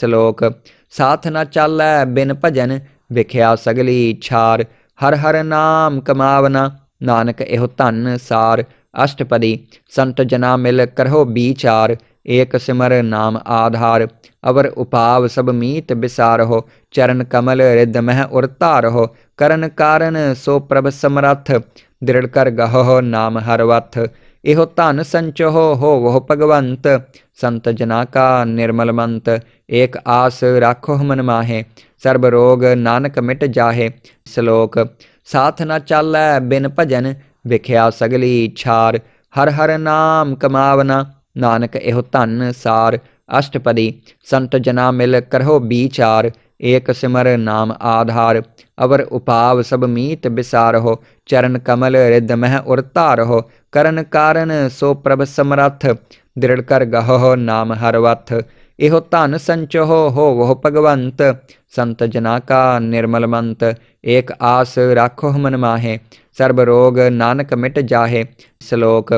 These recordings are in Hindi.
ਸ਼ਲੋਕ ਸਾਥ ਨਾ ਚਾਲੈ ਬਿਨ ਭਜਨ ਵਿਖਿਆ ਸਗਲੀ ਛਾਰ ਹਰ ਹਰ ਨਾਮ ਕਮਾਵਨਾ ਨਾਨਕ ਇਹੋ ਧਨ ਸਾਰ ਅਸ਼ਟਪਦੀ ਸੰਤ ਜਨਾ ਮਿਲ ਕਰੋ ਵਿਚਾਰ ਏਕ ਸਿਮਰ ਨਾਮ ਆਧਾਰ ਅਵਰ ਉਪਾਵ ਸਭ ਮੀਤ ਵਿਸਾਰੋ ਚਰਨ ਕਮਲ ਰਿਦ ਮਹਿ ਉਰ ਧਾਰੋ ਕਰਨ ਕਾਰਨ ਸੋ ਪ੍ਰਭ ਸਮਰੱਥ ਦ੍ਰਿੜ ਕਰ ਗਹੋ ਨਾਮ ਹਰ ਵਥ एहो धन संचहो हो वह भगवंत संत जना का निर्मल मंत एक आस राखो मन माहे सर्ब रोग नानक मिट जाहे श्लोक साथ न चल बिन भजन विख्या सगली छार हर हर नाम कमावना नानक एहो धन सार अष्टपदी संत जना मिल करहो बीचार एक सिमर नाम आधार अवर उपाव सब मीत बिसार हो चरण कमल रिद मह उतार हो करण कारण सो प्रभ समरथ दृढ़ कर हो नाम हरवथ इहो धन संचहो हो वह भगवंत संत जना का निर्मल मंत एक आस राखो मन माहे सर्व रोग नानक मिट जाहे श्लोक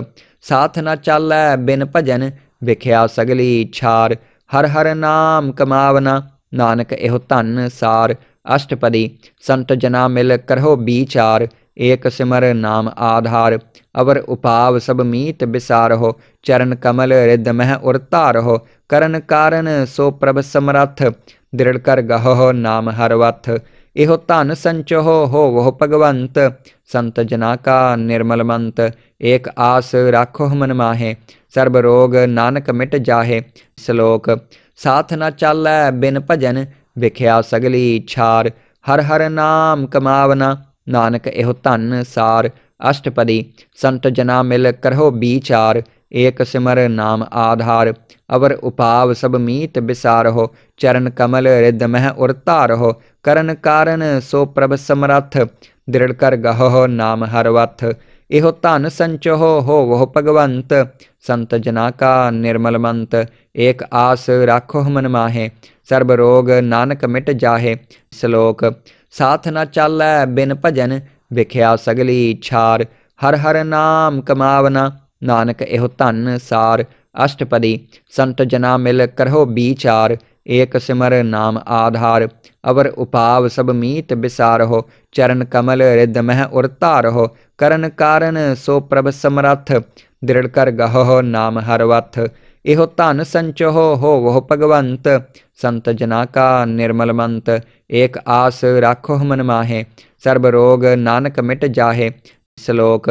साथ न चालै बिन भजन विख्या सगली छार हर हर नाम कमावना नानक एहो धन सार अष्टपदी संत जना मिल करहो बीचार एक सिमर नाम आधार अवर उपाव सब मीत बिसार हो चरण कमल रिद मह उड़ता रहो करण कारण सो प्रभ समरथ दृढ़ कर गहो नाम हरवथ इहो धन संचहो हो वह भगवंत संत जना का निर्मल मंत एक आस राखो मन माहे सर्व रोग नानक मिट जाहे श्लोक साथ न चालै बिन भजन ਵਿਖਿਆ ਸਗਲੀ ਇਛਾਰ ਹਰ ਹਰ ਨਾਮ ਕਮਾਵਨਾ ਨਾਨਕ ਇਹੋ ਧਨ ਸਾਰ ਅਸ਼ਟਪਦੀ ਸੰਤ ਜਨਾ ਮਿਲ ਕਰਹੋ ਵਿਚਾਰ ਏਕ ਸਿਮਰ ਨਾਮ ਆਧਾਰ ਅਵਰ ਉਪਾਵ ਸਭ ਮੀਤ ਵਿਸਾਰਹੁ ਚਰਨ ਕਮਲ ਰਿਦ ਮਹਿ ਉਰ ਧਾਰਹੁ ਕਰਨ ਕਾਰਨ ਸੋ ਪ੍ਰਭ ਸਮਰੱਥ ਦ੍ਰਿੜ ਕਰ ਗਹੋ ਨਾਮ ਹਰ ਵਥ एहो तन संचहो हो वह भगवंत संत जना का निर्मल मंत एक आस राखो मन माहे सर्व रोग नानक मिट जाहे श्लोक साथ न चल बिन भजन विख्या सगली छार हर हर नाम कमावना नानक एहो धन सार अष्टपदी संत जना मिल करहो बीचार एक सिमर नाम आधार अवर उपाव सब मीत बिसार हो चरण कमल रिदमह उड़ता हो करण कारण सो प्रभ समरथ दृढ़ कर हो नाम हरवथ इहो धन संचो हो वह भगवंत संत जना का निर्मल मंत एक आस राखो मन माहे सर्व रोग नानक मिट जाहे श्लोक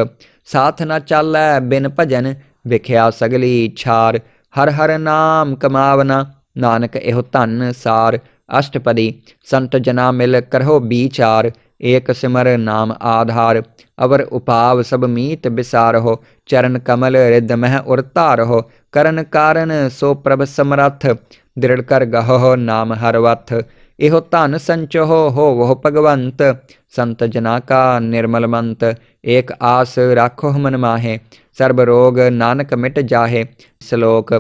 साथ न चल बिन भजन विख्या सगली छार हर हर नाम कमावना नानक एहो धन सार अष्टपदी संत जना मिल करहो बीचार एक सिमर नाम आधार अवर उपाव सब मीत बिसार हो चरण कमल रिद मह उड़ता हो करण कारण सो प्रभ समरथ दृढ़ कर गहो नाम हरवथ इहो धन संचो हो वह भगवंत संत जना का निर्मल मंत एक आस राखो मन माहे सर्व रोग नानक मिट जाहे श्लोक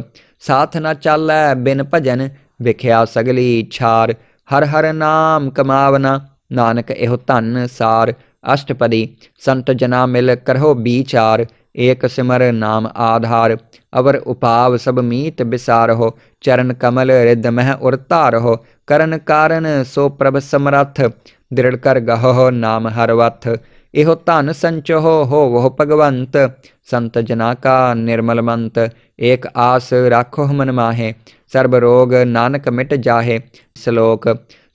साथ न चालै बिन भजन ਵਿਖਿਆ ਸਗਲੀ ਛਾਰ ਹਰ ਹਰ ਨਾਮ ਕਮਾਵਨਾ ਨਾਨਕ ਇਹੋ ਧੰਨ ਸਾਰ ਅਸ਼ਟਪਦੀ ਸੰਤ ਜਨਾ ਮਿਲ ਕਰੋ ਵਿਚਾਰ ਏਕ ਸਿਮਰ ਨਾਮ ਆਧਾਰ ਅਵਰ ਉਪਾਵ ਸਭ ਮੀਤ ਬਿਸਾਰੋ ਚਰਨ ਕਮਲ ਰਿਦ ਮਹਿ ਉਰ ਧਾਰੋ ਕਰਨ ਕਾਰਨ ਸੋ ਪ੍ਰਭ ਸਮਰੱਥ ਦ੍ਰਿੜ ਕਰ ਗਹੋ ਨਾਮ ਹਰ ਵਥ एहो तन संचो हो वह भगवंत संत जना का निर्मल मंत एक आस राखो मन माहे सर्ब रोग नानक मिट जाहे श्लोक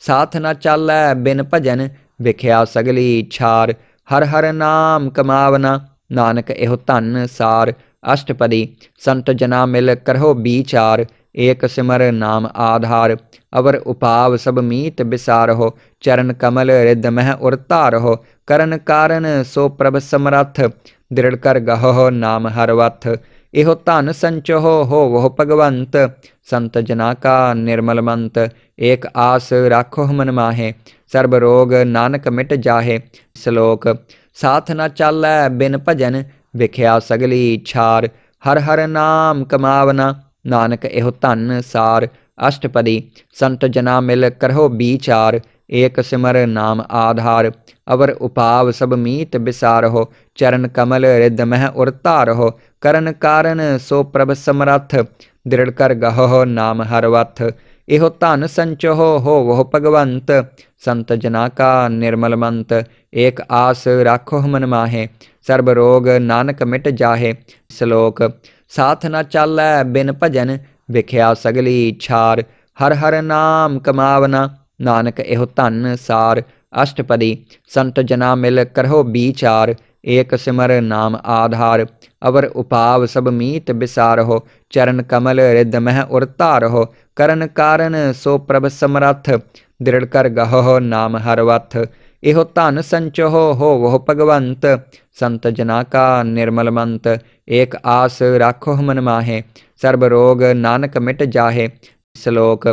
साथ न चल बिन भजन विख्या सगली छार हर हर नाम कमावना नानक एहो धन सार अष्टपदी संत जना मिल करहो बीचार एक सिमर नाम आधार अवर उपाव सब मीत बिसार हो चरण कमल रिद मह उड़ता हो करण कारण सो प्रभ समरथ दृढ़ कर हो नाम हरवथ इहो धन संचहो हो वह भगवंत संत जना का निर्मल मंत एक आस राखो मन माहे सर्व रोग नानक मिट जाहे श्लोक साथ न चाल बिन भजन विख्या सगली छार हर हर नाम कमावना नानक एहो धन सार अष्टपदी संत जना मिल करहो बीचार एक सिमर नाम आधार अवर उपाव सब मीत बिसारहो चरण कमल मह उड़ता रहो करण कारण सो प्रभ समरथ दृढ़ कर गहो नाम हरवथ इहो धन संचहो हो वह भगवंत संत जना का निर्मल मंत एक आस राखो मन माहे सर्व रोग नानक मिट जाहे श्लोक साथ न चालै बिन भजन ਵਿਖਿਆ ਸਗਲੀ ਛਾਰ ਹਰ ਹਰ ਨਾਮ ਕਮਾਵਨਾ ਨਾਨਕ ਇਹੋ ਧੰਨ ਸਾਰ ਅਸ਼ਟਪਦੀ ਸੰਤ ਜਨਾ ਮਿਲ ਕਰੋ ਵਿਚਾਰ ਏਕ ਸਿਮਰ ਨਾਮ ਆਧਾਰ ਅਵਰ ਉਪਾਵ ਸਭ ਮੀਤ ਬਿਸਾਰਹੁ ਚਰਨ ਕਮਲ ਰਿਦ ਮਹਿ ਉਰ ਧਾਰਹੁ ਕਰਨ ਕਾਰਨ ਸੋ ਪ੍ਰਭ ਸਮਰੱਥ ਦ੍ਰਿੜ ਕਰ ਗਹੋ ਨਾਮ ਹਰ ਵਥ एहो तन संचो हो वह भगवंत संत जना का निर्मल मंत एक आस राखो मन माहे सर्व रोग नानक मिट जाहे श्लोक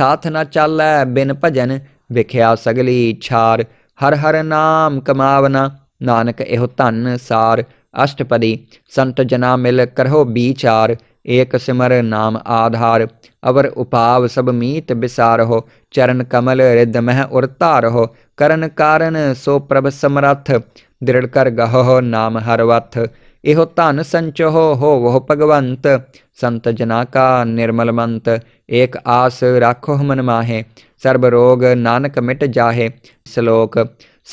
साथ न चल बिन भजन विख्या सगली छार हर हर नाम कमावना नानक एहो धन सार अष्टपदी संत जना मिल करहो बीचार एक सिमर नाम आधार अवर उपाव सब मीत बिसार हो चरण कमल रिद मह उड़ता रहो करण कारण सो प्रभ समरथ दृढ़ कर गह नाम हरवथ एहो धन संचो हो वह भगवंत संत जना का निर्मल मंत एक आस राखो मन माहे सर्व रोग नानक मिट जाहे श्लोक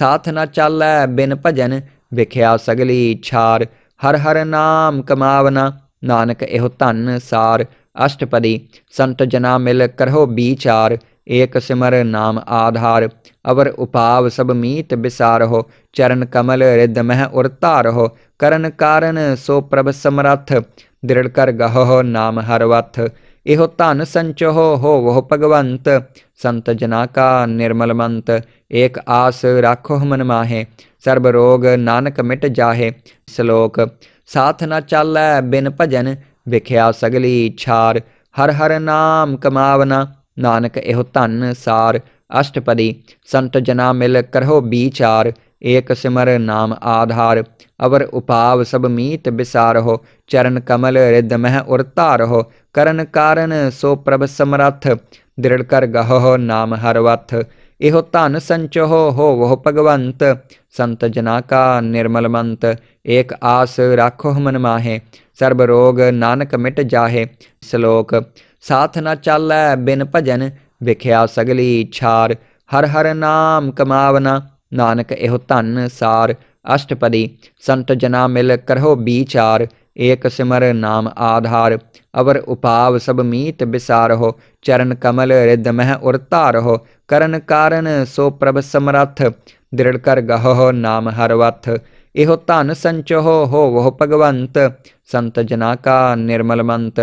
साथ न चल बिन भजन विख्या सगली छार हर हर नाम कमावना नानक एहो धन सार अष्टपदी संत जना मिल करहो बीचार एक सिमर नाम आधार अवर उपाव सब मीत बिसार हो चरण कमल रिद मह उड़ता रहो करण कारण सो प्रभ समरथ दृढ़ कर गहो नाम हरवथ इहो धन संच हो वह भगवंत संत जना का निर्मल मंत एक आस राखो मन माहे सर्व रोग नानक मिट जाहे श्लोक साथ न चाल बिन भजन विख्या सगली छार हर हर नाम कमावना नानक एहो धन सार अष्टपदी संत जना मिल करहो ਵਿਚਾਰ एक सिमर नाम आधार अवर उपाव सब मीत बिसारहो चरण कमल रिद मह उड़ता रहो करण कारण सो प्रभ समरथ दृढ़ कर गहो नाम हरवथ एहो धन संचहो हो वह भगवंत संत जना का निर्मल मंत एक आस राखो मन माहे सर्व रोग नानक मिट जाहे श्लोक साथ ना चलै बिन भजन विख्या सगली छार हर हर नाम कमावना नानक एहो धन सार अष्टपदी संत जना मिल करहो बीचार एक सिमर नाम आधार अवर उपाव सब मीत हो चरण कमल रिद मह उतारहो करण कारण सो प्रभ समरथ दृढ़ कर गहो नाम हरवथ एहो धन संचहो हो वह भगवंत संत जना का निर्मल मंत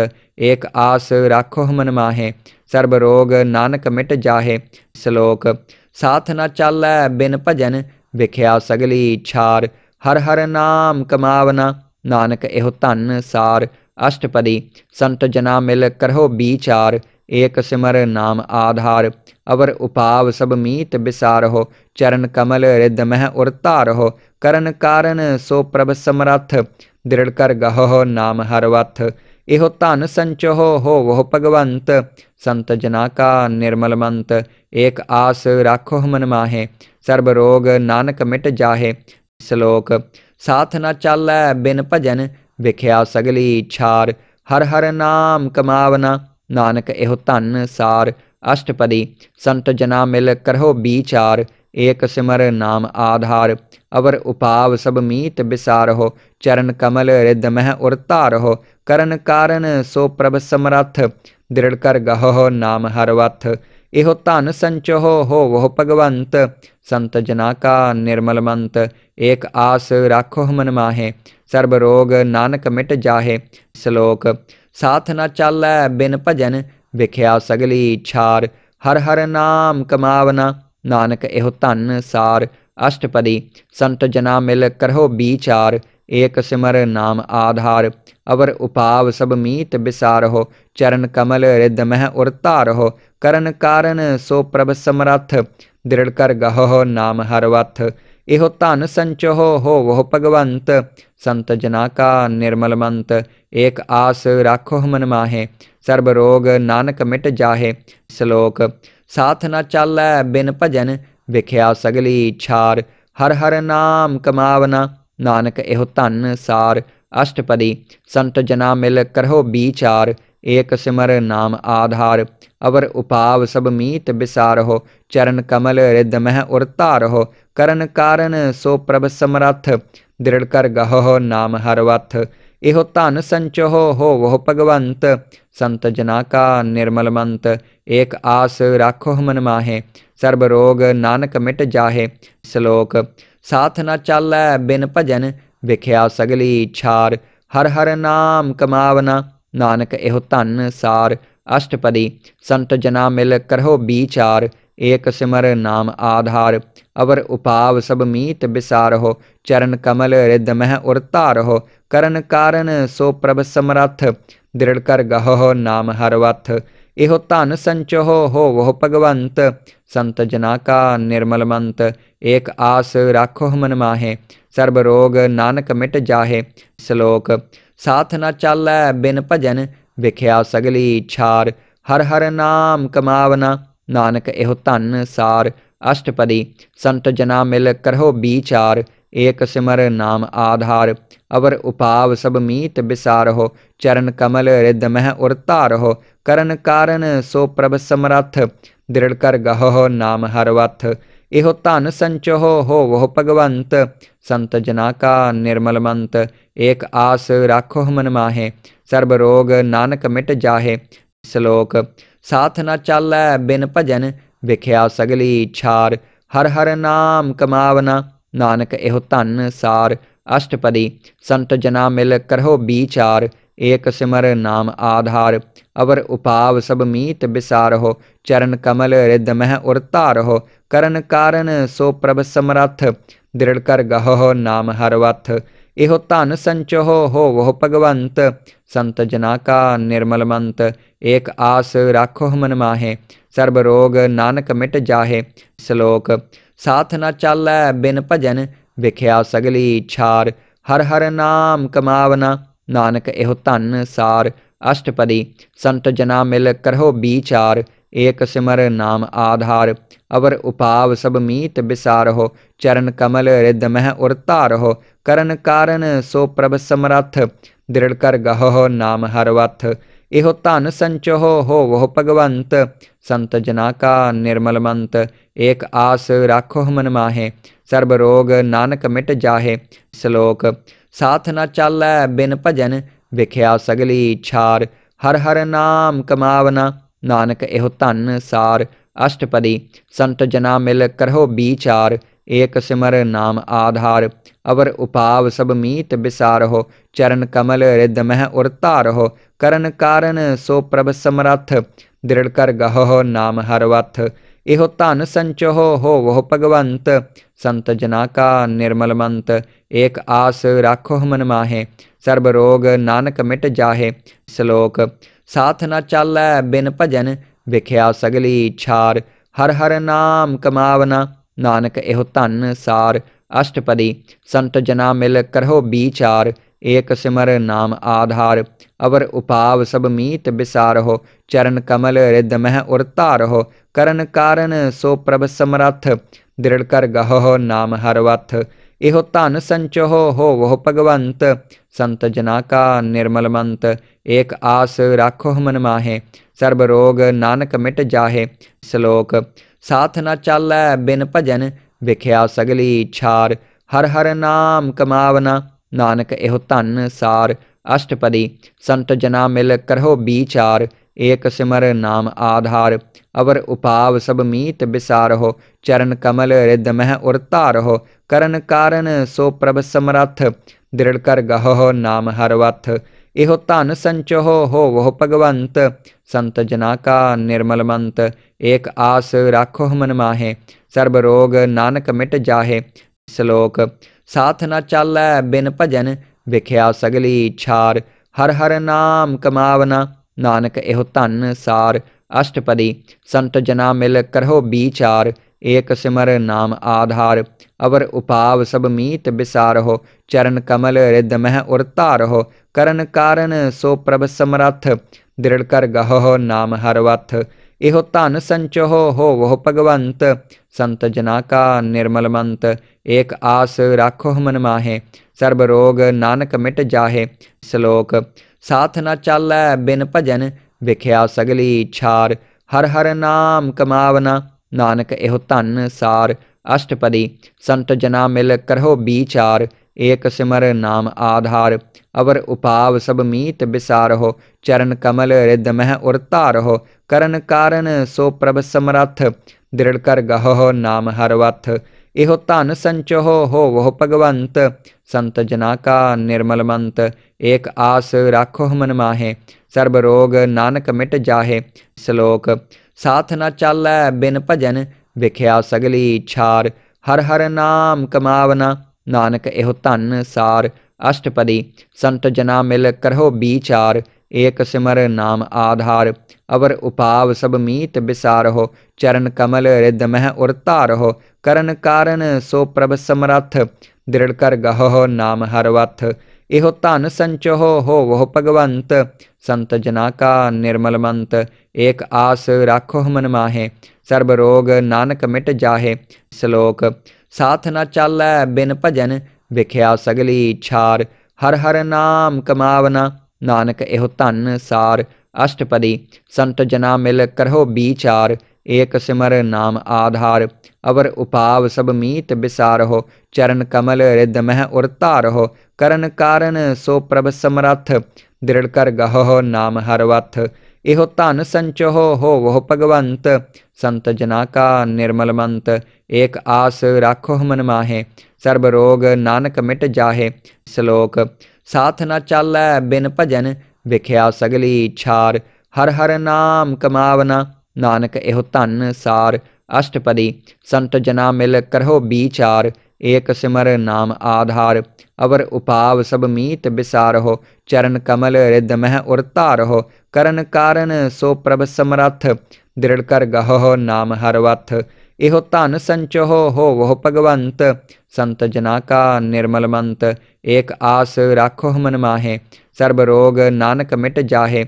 एक आस राखो मन माहे सर्ब रोग नानक मिट जाहे श्लोक साथ न चल बिन भजन विख्या सगली छार हर हर नाम कमावना नानक एहो धन सार अष्टपदी संत जना मिल करहो चार एक सिमर नाम आधार अवर उपाव सब मीत बिसार हो चरण कमल रिद मह उड़ता हो करण कारण सो प्रभ समरथ दृढ़ कर गहो नाम हरवथ इहो धन संचो हो वह भगवंत संत जना का निर्मल मंत एक आस राखो मन माहे सर्व रोग नानक मिट जाहे श्लोक साथ न चालै बिन भजन विख्या सगली छार हर हर नाम कमावना नानक एहो धन सार अष्टपदी संत जना मिल करहो बीचार एक सिमर नाम आधार अवर उपाव सब मीत बिसार हो चरण कमल रिद मह उतारहो करण कारण सो प्रभ समरथ दृढ़ कर गहो नाम हरवथ एहो धन संचहो हो वह भगवंत संत जना का निर्मल मंत एक आस राखो मन माहे सर्व रोग नानक मिट जाहे श्लोक साथ ना चालै बिन भजन विख्या सगली छार हर हर नाम कमावना नानक एहो धन सार अष्टपदी संत जना मिल करहो बीचार एक सिमर नाम आधार अवर उपाव सब मीत बिसारहो चरण कमल रिद मह हो करण कारण सो प्रभ समरथ दृढ़ कर गहो नाम हर वथ एहो तन संचहो हो वह भगवंत संत जना का निर्मल मंत एक आस राखो मन माहे सर्ब रोग नानक मिट जाहे श्लोक साथ न चालै बिन भजन विख्या सगली छार हर हर नाम कमावना नानक एहो धन सार अष्टपदी संत जना मिल करहो बीचार एक सिमर नाम आधार अवर उपाव सब मीत बिसार हो चरण कमल मह उड़ता रहो करण कारण सो प्रभ समरथ दृढ़ कर गहो नाम हरवथ इहो धन संचो हो वह भगवंत संत जना का निर्मल मंत एक आस राखो मन माहे सर्व रोग नानक मिट जाहे श्लोक साथ न चालै बिन भजन विख्या सगली छार हर हर नाम कमावना नानक एहो धन सार अष्टपदी संत जना मिल करहो बीचार एक सिमर नाम आधार अवर उपाव सब मीत हो चरण कमल रिद मह उर उतारहो करण कारण सो प्रभ समरथ दृढ़ कर गहो नाम हरवथ एहो धन संचोह हो वह भगवंत संत जना का निर्मल मंत एक आस राखो मन माहे सर्व रोग नानक मिट जाहे श्लोक साथ ना चल बिन भजन विख्या सगली छार हर हर नाम कमावना नानक एहो धन सार अष्टपदी संत जना मिल करहो बीचार एक सिमर नाम आधार अवर उपाव सब मीत बिसारहो चरण कमल रिद मह उतारहो करण कारण सो प्रभ समरथ दृढ़ कर गहो नाम हर वथ एहो धन संचो हो वह भगवंत संत जना का निर्मल मंत एक आस राखो मन माहे सर्ब रोग नानक मिट जाहे श्लोक साथ न चल बिन भजन विख्या सगली छार हर हर नाम कमावना नानक एहो धन सार अष्टपदी संत जना मिल करहो बीचार एक सिमर नाम आधार अवर उपाव सब मीत बिसार हो चरण कमल रिद मह उड़ता रहो करण कारण सो प्रभ समरथ दृढ़ कर गहो नाम हरवथ एहो धन संचो हो वह भगवंत संत जना का निर्मल मंत एक आस राखो मन माहे सर्व रोग नानक मिट जाहे श्लोक साथ न चल बिन भजन विख्या सगली छार हर हर नाम कमावना नानक एहो धन सार अष्टपदी संत जना मिल करहो बीचार एक सिमर नाम आधार अवर उपाव सब मीत बिसार हो चरण कमल मह उड़ता रहो करण कारण सो प्रभ समरथ दृढ़ कर गहो नाम हरवथ इहो धन संचहो हो वह भगवंत संत जना का निर्मल मंत एक आस राखो मन माहे सर्व रोग नानक मिट जाहे श्लोक साथ न चालै बिन भजन विख्या सगली छार हर हर नाम कमावना नानक एहो धन सार अष्टपदी संत जना मिल करहो बीचार एक सिमर नाम आधार अवर उपाव सब मीत हो चरण कमल रिद मह उर उतारहो करण कारण सो प्रभ समरथ दृढ़ कर गह नाम हरवथ एहो धन संचो हो, हो वह भगवंत संत जना का निर्मल मंत एक आस राखो मन माहे सर्व रोग नानक मिट जाहे श्लोक ਸਾਥ ਨਾ ਚਾਲੈ ਬਿਨ ਭਜਨ ਵਿਖਿਆ ਸਗਲੀ ਛਾਰ ਹਰ ਹਰ ਨਾਮ ਕਮਾਵਨਾ ਨਾਨਕ ਇਹੋ ਧੰਨ ਸਾਰ ਅਸ਼ਟਪਦੀ ਸੰਤ ਜਨਾ ਮਿਲ ਕਰੋ ਵਿਚਾਰ ਏਕ ਸਿਮਰ ਨਾਮ ਆਧਾਰ ਅਵਰ ਉਪਾਵ ਸਭ ਮੀਤ ਬਿਸਾਰਹੁ ਚਰਨ ਕਮਲ ਰਿਦ ਮਹਿ ਉਰ ਧਾਰਹੁ ਕਰਨ ਕਾਰਨ ਸੋ ਪ੍ਰਭ ਸਮਰੱਥ ਦ੍ਰਿੜ ਕਰ ਗਹੋ ਨਾਮ ਹਰ ਵਥ ਇਹੋ ਧਨ ਸੰਚੋ ਹੋਵੋ ਭਗਵੰਤ ਸੰਤ ਜਨਾ ਕਾ ਨਿਰਮਲ ਮੰਤ ਏਕ ਆਸ ਰੱਖੋ ਮਨ ਮਾਹੇ ਸਰਬ ਰੋਗ ਨਾਨਕ ਮਿਟ ਜਾਹੇ ਸ਼ਲੋਕ ਸਾਥ ਨਾ ਚੱਲੈ ਬਿਨ ਭਜਨ ਵਿਖਿਆ ਸਗਲੀ ਛਾਰ ਹਰ ਹਰ ਨਾਮ ਕਮਾਵਨਾ ਨਾਨਕ ਇਹੋ ਧਨ ਸਾਰ ਅਸ਼ਟਪਦੀ ਸੰਤ ਜਨਾ ਮਿਲ ਕਰੋ ਵਿਚਾਰ एक सिमर नाम आधार अवर उपाव सब मीत बिसार हो चरण कमल रिद मह उड़ता हो करण कारण सो प्रभ समरथ दृढ़ कर गहो नाम हरवथ इहो धन संचहो हो वह भगवंत संत जना का निर्मल मंत एक आस राखो मन माहे सर्व रोग नानक मिट जाहे श्लोक साथ न चालै बिन भजन विख्या सगली छार हर हर नाम कमावना ਨਾਨਕ ਇਹੋ ਧੰਨ ਸਾਰ ਅਸ਼ਟਪਦੀ ਸੰਤ ਜਨਾ ਮਿਲ ਕਰੋ ਵਿਚਾਰ ਏਕ ਸਿਮਰ ਨਾਮ ਆਧਾਰ ਅਵਰ ਉਪਾਵ ਸਭ ਮੀਤ ਬਿਸਾਰੋ ਚਰਨ ਕਮਲ ਰਿਦ ਮਹਿ ਉਰ ਧਾਰੋ ਕਰਨ ਕਾਰਨ ਸੋ ਪ੍ਰਭ ਸਮਰੱਥ ਦ੍ਰਿੜ ਕਰ ਗਹੋ ਨਾਮ ਹਰ ਵਥ ਇਹੋ ਧਨ ਸੰਚੋ ਹੋਵੋ ਭਗਵੰਤ ਸੰਤ ਜਨਾ ਕਾ ਨਿਰਮਲ ਮੰਤ ਏਕ ਆਸ ਰਾਖੋ ਮਨ ਮਾਹੇ ਸਰਬ ਰੋਗ ਨਾਨਕ ਮਿਟ ਜਾਹੇ ਸ਼ਲੋਕ साथ ना चलै बिन भजन विख्या सगली छार हर हर नाम कमावना नानक एहो धन सार अष्टपदी संत जना मिल करहो बीचार एक सिमर नाम आधार अवर उपाव सब मीत हो चरण कमल रिद मह उर उरतारहो करण कारण सो प्रभ समरथ दृढ़ कर गहो नाम हरवथ एहो तन संचहो हो वह भगवंत संत जना का निर्मल मंत एक आस राखो मन माहे सर्ब रोग नानक मिट जाहे श्लोक साथ न चल बिन भजन विख्या सगली छार हर हर नाम कमावना नानक एहो धन सार अष्टपदी संत जना मिल करहो बीचार एक सिमर नाम आधार अवर उपाव सब मीत बिसार हो चरण कमल रिदमह उड़ता रहो करण कारण सो प्रभ समरथ दृढ़ कर गहो नाम हरवथ इहो धन संचहो हो वह भगवंत संत जना का निर्मल मंत एक आस राखो मन माहे सर्व रोग नानक मिट जाहे श्लोक साथ न चालै बिन भजन ਵਿਖਿਆ ਸਗਲੀ ਇਛਾਰ ਹਰ ਹਰ ਨਾਮ ਕਮਾਵਨਾ ਨਾਨਕ ਇਹੋ ਧਨ ਸਾਰ ਅਸ਼ਟਪਦੀ ਸੰਤ ਜਨਾ ਮਿਲ ਕਰੋ ਵਿਚਾਰ ਏਕ ਸਿਮਰ ਨਾਮ ਆਧਾਰ ਅਵਰ ਉਪਾਵ ਸਭ ਮੀਤ ਬਿਸਾਰਹੁ ਚਰਨ ਕਮਲ ਰਿਦ ਮਹਿ ਉਰ ਧਾਰਹੁ ਕਰਨ ਕਾਰਨ ਸੋ ਪ੍ਰਭ ਸਮਰੱਥ ਦ੍ਰਿੜ ਕਰ ਗਹੋ ਨਾਮ ਹਰ ਵਥ ਇਹੋ ਧਨ ਸੰਚੋ ਹੋਵੋ ਭਗਵੰਤ ਸੰਤ ਜਨਾ ਕਾ ਨਿਰਮਲ ਮੰਤ ਏਕ ਆਸ ਰੱਖੋ ਮਨ ਮਾਹੇ ਸਰਬ ਰੋਗ ਨਾਨਕ ਮਿਟ ਜਾਹੇ ਸ਼ਲੋਕ ਸਾਥ ਨਾ ਚੱਲੈ ਬਿਨ ਭਜਨ ਵਿਖਿਆ ਸਗਲੀ ਛਾਰ ਹਰ ਹਰ ਨਾਮ ਕਮਾਵਨਾ ਨਾਨਕ ਇਹੋ ਧਨ ਸਾਰ ਅਸ਼ਟਪਦੀ ਸੰਤ ਜਨਾ ਮਿਲ ਕਰੋ ਵਿਚਾਰ एक सिमर नाम आधार अवर उपाव सब मीत बिसार हो चरण कमल रिद मह उड़ता हो करण कारण सो प्रभ समरथ दृढ़ कर गहो नाम हरवथ इहो धन संच हो वह भगवंत संत जना का निर्मल मंत एक आस राखो मन माहे सर्व रोग नानक मिट जाहे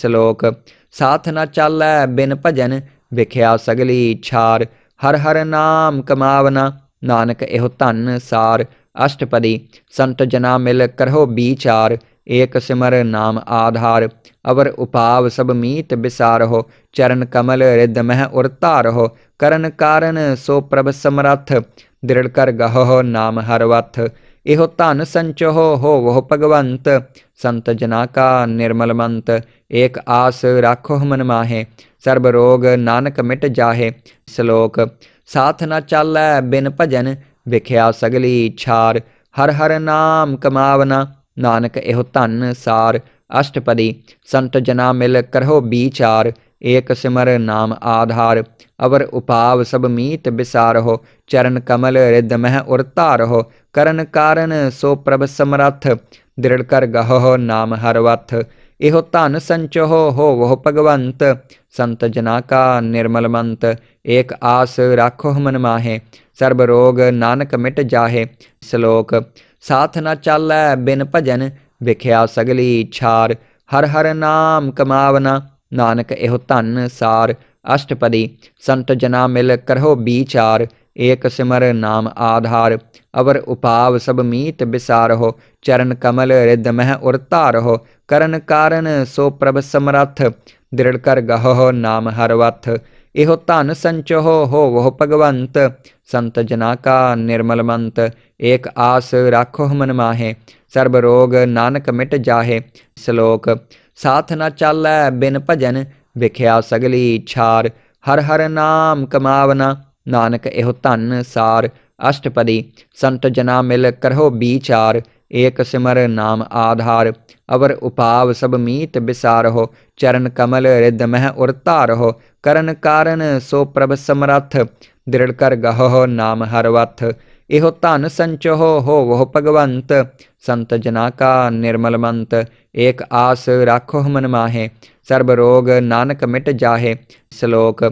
श्लोक साथ न चालै बिन भजन विख्या सगली छार हर हर नाम कमावना नानक एहो धन सार अष्टपदी संत जना मिल करहो बीचार एक सिमर नाम आधार अवर उपाव सब मीत हो चरण कमल रिद मह उरतारहो करण कारण सो प्रभ समरथ दृढ़ कर गहो नाम हरवथ एहो धन संचोहो हो वह भगवंत संत जना का निर्मल मंत एक आस राखो मन माहे सर्व रोग नानक मिट जाहे श्लोक साथ ना चालै बिन भजन विख्या सगली छार हर हर नाम कमावना नानक एहो धन सार अष्टपदी संत जना मिल करहो बीचार एक सिमर नाम आधार अवर उपाव सब मीत बिसारहो चरण कमल रिद मह उतारहो करण कारण सो प्रभ समरथ दृढ़ कर गहो नाम हर वथ एहो धन संचो हो वह भगवंत संत जना का निर्मल मंत एक आस राखो मन माहे सर्ब रोग नानक मिट जाहे श्लोक साथ न चल बिन भजन विख्या सगली छार हर हर नाम कमावना नानक एहो धन सार अष्टपदी संत जना मिल करहो बीचार एक सिमर नाम आधार अवर उपाव सब मीत बिसार हो चरण कमल रिद मह उरता रहो करण कारण सो प्रभ समरथ दृढ़ कर गहो नाम हरवथ इहो धन संचहो हो वह भगवंत संत जना का निर्मल मंत एक आस राखो मन माहे सर्व रोग नानक मिट जाहे श्लोक साथ न चालै बिन भजन ਵਿਖਿਆ ਸਗਲੀ ਇਛਾਰ ਹਰ ਹਰ ਨਾਮ ਕਮਾਵਨਾ ਨਾਨਕ ਇਹੋ ਧੰਨ ਸਾਰ ਅਸ਼ਟਪਦੀ ਸੰਤ ਜਨਾ ਮਿਲ ਕਰੋ ਵਿਚਾਰ ਏਕ ਸਿਮਰ ਨਾਮ ਆਧਾਰ ਅਵਰ ਉਪਾਵ ਸਭ ਮੀਤ ਬਿਸਾਰਹੁ ਚਰਨ ਕਮਲ ਰਿਦ ਮਹਿ ਉਰ ਧਾਰਹੁ ਕਰਨ ਕਾਰਨ ਸੋ ਪ੍ਰਭ ਸਮਰੱਥ ਦ੍ਰਿੜ ਕਰ ਗਹੋ ਨਾਮ ਹਰ ਵਥ एहो तन संचो हो वह भगवंत संत जना का निर्मल मंत एक आस राखो मन माहे सर्ब रोग नानक मिट जाहे श्लोक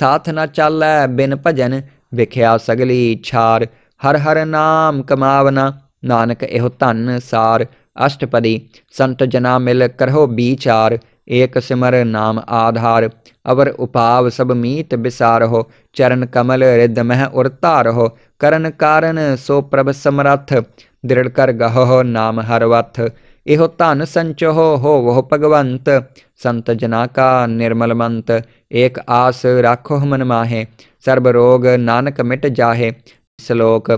साथ न चल बिन भजन विख्या सगली छार हर हर नाम कमावना नानक एहो धन सार अष्टपदी संत जना मिल करहो बीचार एक सिमर नाम आधार अवर उपाव सब मीत बिसार हो चरण कमल रिद मह उड़ता रहो करण कारण सो प्रभ समरथ दृढ़ कर गहो नाम हरवथ इहो धन संच हो वह भगवंत संत जना का निर्मल मंत एक आस राखो मन माहे सर्व रोग नानक मिट जाहे श्लोक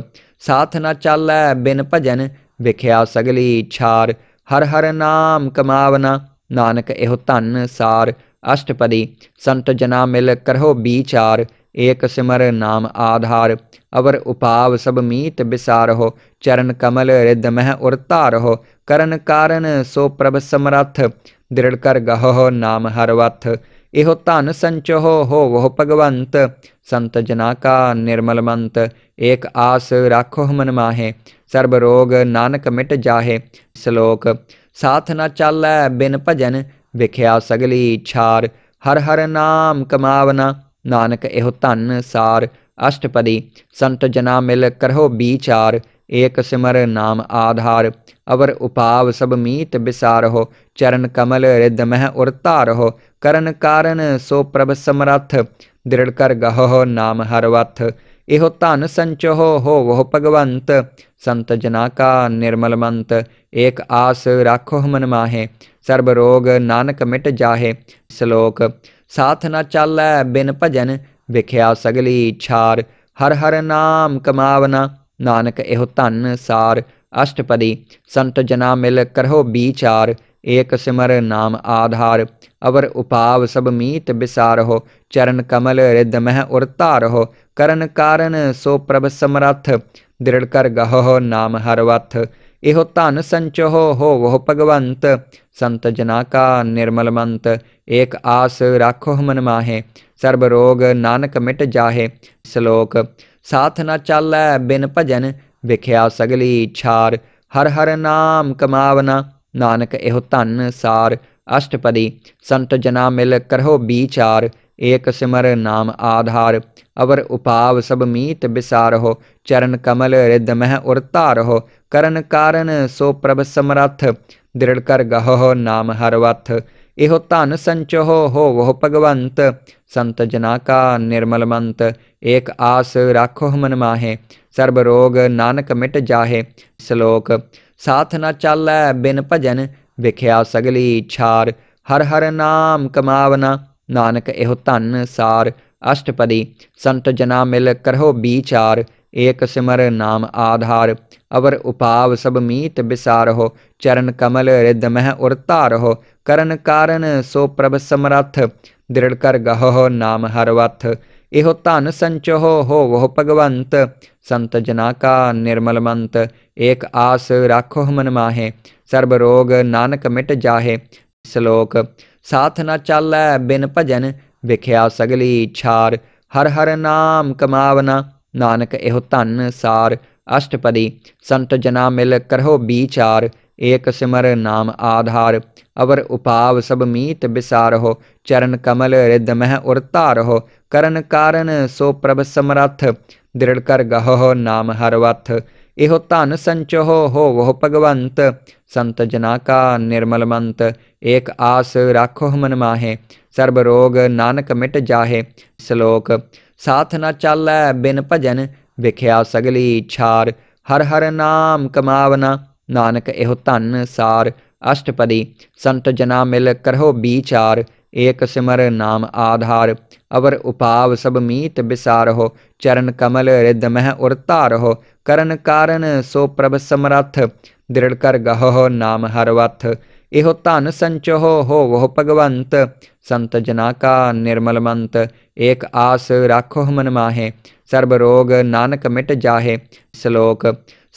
साथ न चालै बिन भजन विख्या सगली छार हर हर नाम कमावना नानक एहो धन सार अष्टपदी संत जना मिल करहो बीचार एक सिमर नाम आधार अवर उपाव सब मीत बिसारहो चरण कमल रिद मह उड़ता करण कारण सो प्रभ समरथ दृढ़ कर गहो नाम हरवथ एहो धन संचहो हो वह भगवंत संत जना का निर्मल मंत एक आस राखो मन माहे सर्व रोग नानक मिट जाहे श्लोक साथ ना चलै बिन भजन विख्या सगली छार हर हर नाम कमावना नानक एहो धन सार अष्टपदी संत जना मिल करहो बीचार एक सिमर नाम आधार अवर उपाव सब मीत हो चरण कमल रिद मह उतारहो करण कारण सो प्रभ समरथ दृढ़ कर गहो नाम हरवथ एहो धन संचो हो वह भगवंत संत जनाका का निर्मल मंत एक आस राखो मन माहे सर्ब रोग नानक मिट जाहे श्लोक साथ न चल बिन भजन विख्या सगली छार हर हर नाम कमावना नानक एहो धन सार अष्टपदी संत जना मिल करहो बीचार एक सिमर नाम आधार अवर उपाव सब मीत बिसारहो चरण कमल रिद मह उड़ता रहो करण कारण सो प्रभ समरथ दृढ़ कर गहो नाम हरवथ इहो धन संचहो हो वह भगवंत संत जना का निर्मल मंत एक आस राखो मन माहे सर्व रोग नानक मिट जाहे श्लोक साथ न चालै बिन भजन ਵਿਖਿਆ ਸਗਲੀ ਛਾਰ ਹਰ ਹਰ ਨਾਮ ਕਮਾਵਨਾ ਨਾਨਕ ਇਹੋ ਧੰਨ ਸਾਰ ਅਸ਼ਟਪਦੀ ਸੰਤ ਜਨਾ ਮਿਲ ਕਰੋ ਵਿਚਾਰ ਏਕ ਸਿਮਰ ਨਾਮ ਆਧਾਰ ਅਵਰ ਉਪਾਵ ਸਭ ਮੀਤ ਵਿਸਾਰਹੁ ਚਰਨ ਕਮਲ ਰਿਦ ਮਹਿ ਉਰ ਧਾਰਹੁ ਕਰਨ ਕਾਰਨ ਸੋ ਪ੍ਰਭ ਸਮਰੱਥ ਦ੍ਰਿੜ ਕਰ ਗਹੋ ਨਾਮ ਹਰ ਵਥ एहो धन संचहो हो वह भगवंत संत जना का निर्मल मंत एक आस राखो मन माहे सर्व रोग नानक मिट जाहे श्लोक साथ न चल बिन भजन विख्या सगली छार हर हर नाम कमावना नानक एहो धन सार अष्टपदी संत जना मिल करहो बीचार एक सिमर नाम आधार अवर उपाव सब मीत बिसार हो चरण कमल रिद मह उरता रहो करण कारण सो प्रभ समरथ दृढ़ कर गहो नाम हरवथ एहो धन संचो हो वह भगवंत संत जना का निर्मल मंत एक आस राखो मन माहे सर्व रोग नानक मिट जाहे श्लोक साथ न चाल बिन भजन विख्या सगली छार हर हर नाम कमावना नानक एहो धन सार अष्टपदी संत जना मिल करहो बीचार एक सिमर नाम आधार अवर उपाव सब मीत बिसार हो चरण कमल मह उड़ता रहो करण कारण सो प्रभ समरथ दृढ़ कर गहो नाम हरवथ इहो धन संचो हो वह भगवंत संत जना का निर्मल मंत एक आस राखो मन माहे सर्व रोग नानक मिट जाहे श्लोक साथ न चालै बिन भजन विख्या सगली छार हर हर नाम कमावना नानक एहो धन सार अष्टपदी संत जना मिल करहो बीचार एक सिमर नाम आधार अवर उपाव सब मीत हो चरण कमल रिद मह उर उतारहो करण कारण सो प्रभ समरथ दृढ़ कर गहो नाम हरवथ एहो धन संचोह हो वह भगवंत संत जना का निर्मल मंत एक आस राखो मन माहे सर्व रोग नानक मिट जाहे श्लोक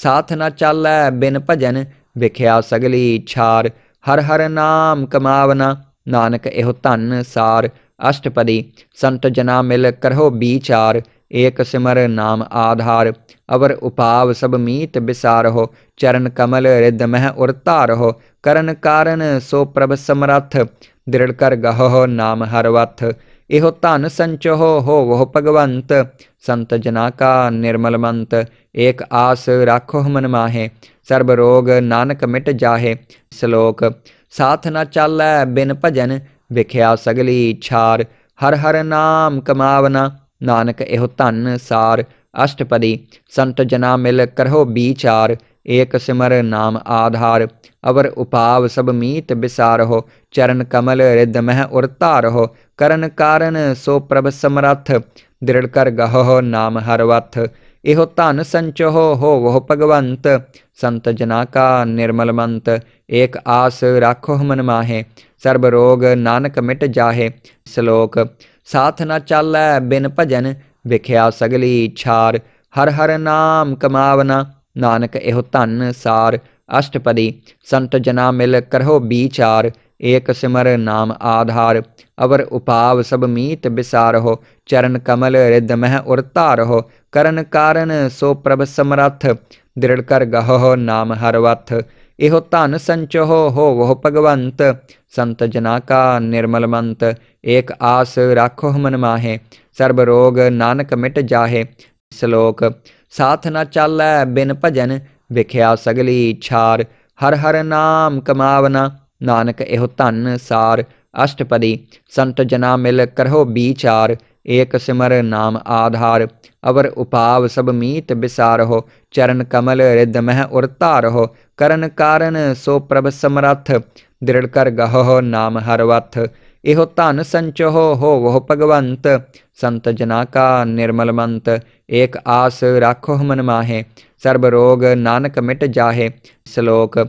साथ न चल बिन भजन विख्या सगली छार हर हर नाम कमावना नानक एहो धन सार अष्टपदी संत जना मिल करो बीचार एक सिमर नाम आधार अवर उपाव सब मीत हो चरण कमल रिद मह उतारहो करण कारण सो प्रभ समरथ दृढ़ कर गहो नाम हर वथ एहो धन संचहो हो वह भगवंत संत जना का निर्मल मंत एक आस राखो मन माहे सर्ब रोग नानक मिट जाहे श्लोक साथ न चल बिन भजन विख्या सगली छार हर हर नाम कमावना नानक एहो धन सार अष्टपदी संत जना मिल करहो बीचार एक सिमर नाम आधार अवर उपाव सब मीत बिसारहो चरण कमल रिद मह उर रहो करण कारण सो प्रभ समरथ दृढ़ कर गहो नाम हरवथ एहो धन संचो हो वह भगवंत संत जना का निर्मल मंत एक आस राखो मन माहे सर्व रोग नानक मिट जाहे श्लोक साथ न चालै बिन भजन विख्या सगली छार हर हर नाम कमावना नानक एहो धन सार अष्टपदी संत जना मिल करहो चार एक सिमर नाम आधार अवर उपाव सब मीत बिसार हो चरण कमल मह उड़ता हो करण कारण सो प्रभ समरथ दृढ़ कर गहो नाम हरवथ इहो धन संचो हो वह भगवंत संत जना का निर्मल मंत एक आस राखो मन माहे सर्व रोग नानक मिट जाहे श्लोक साथ न चालै बिन भजन विख्या सगली छार हर हर नाम कमावना नानक एहो धन सार अष्टपदी संत जना मिल करहो बीचार एक सिमर नाम आधार अवर उपाव सब मीत हो चरण कमल रिद मह उर उतारहो करण कारण सो प्रभ समरथ दृढ़ कर गहो नाम हरवथ एहो धन संचोह हो वह भगवंत संत जना का निर्मल मंत एक आस राखो मन माहे सर्व रोग नानक मिट जाहे श्लोक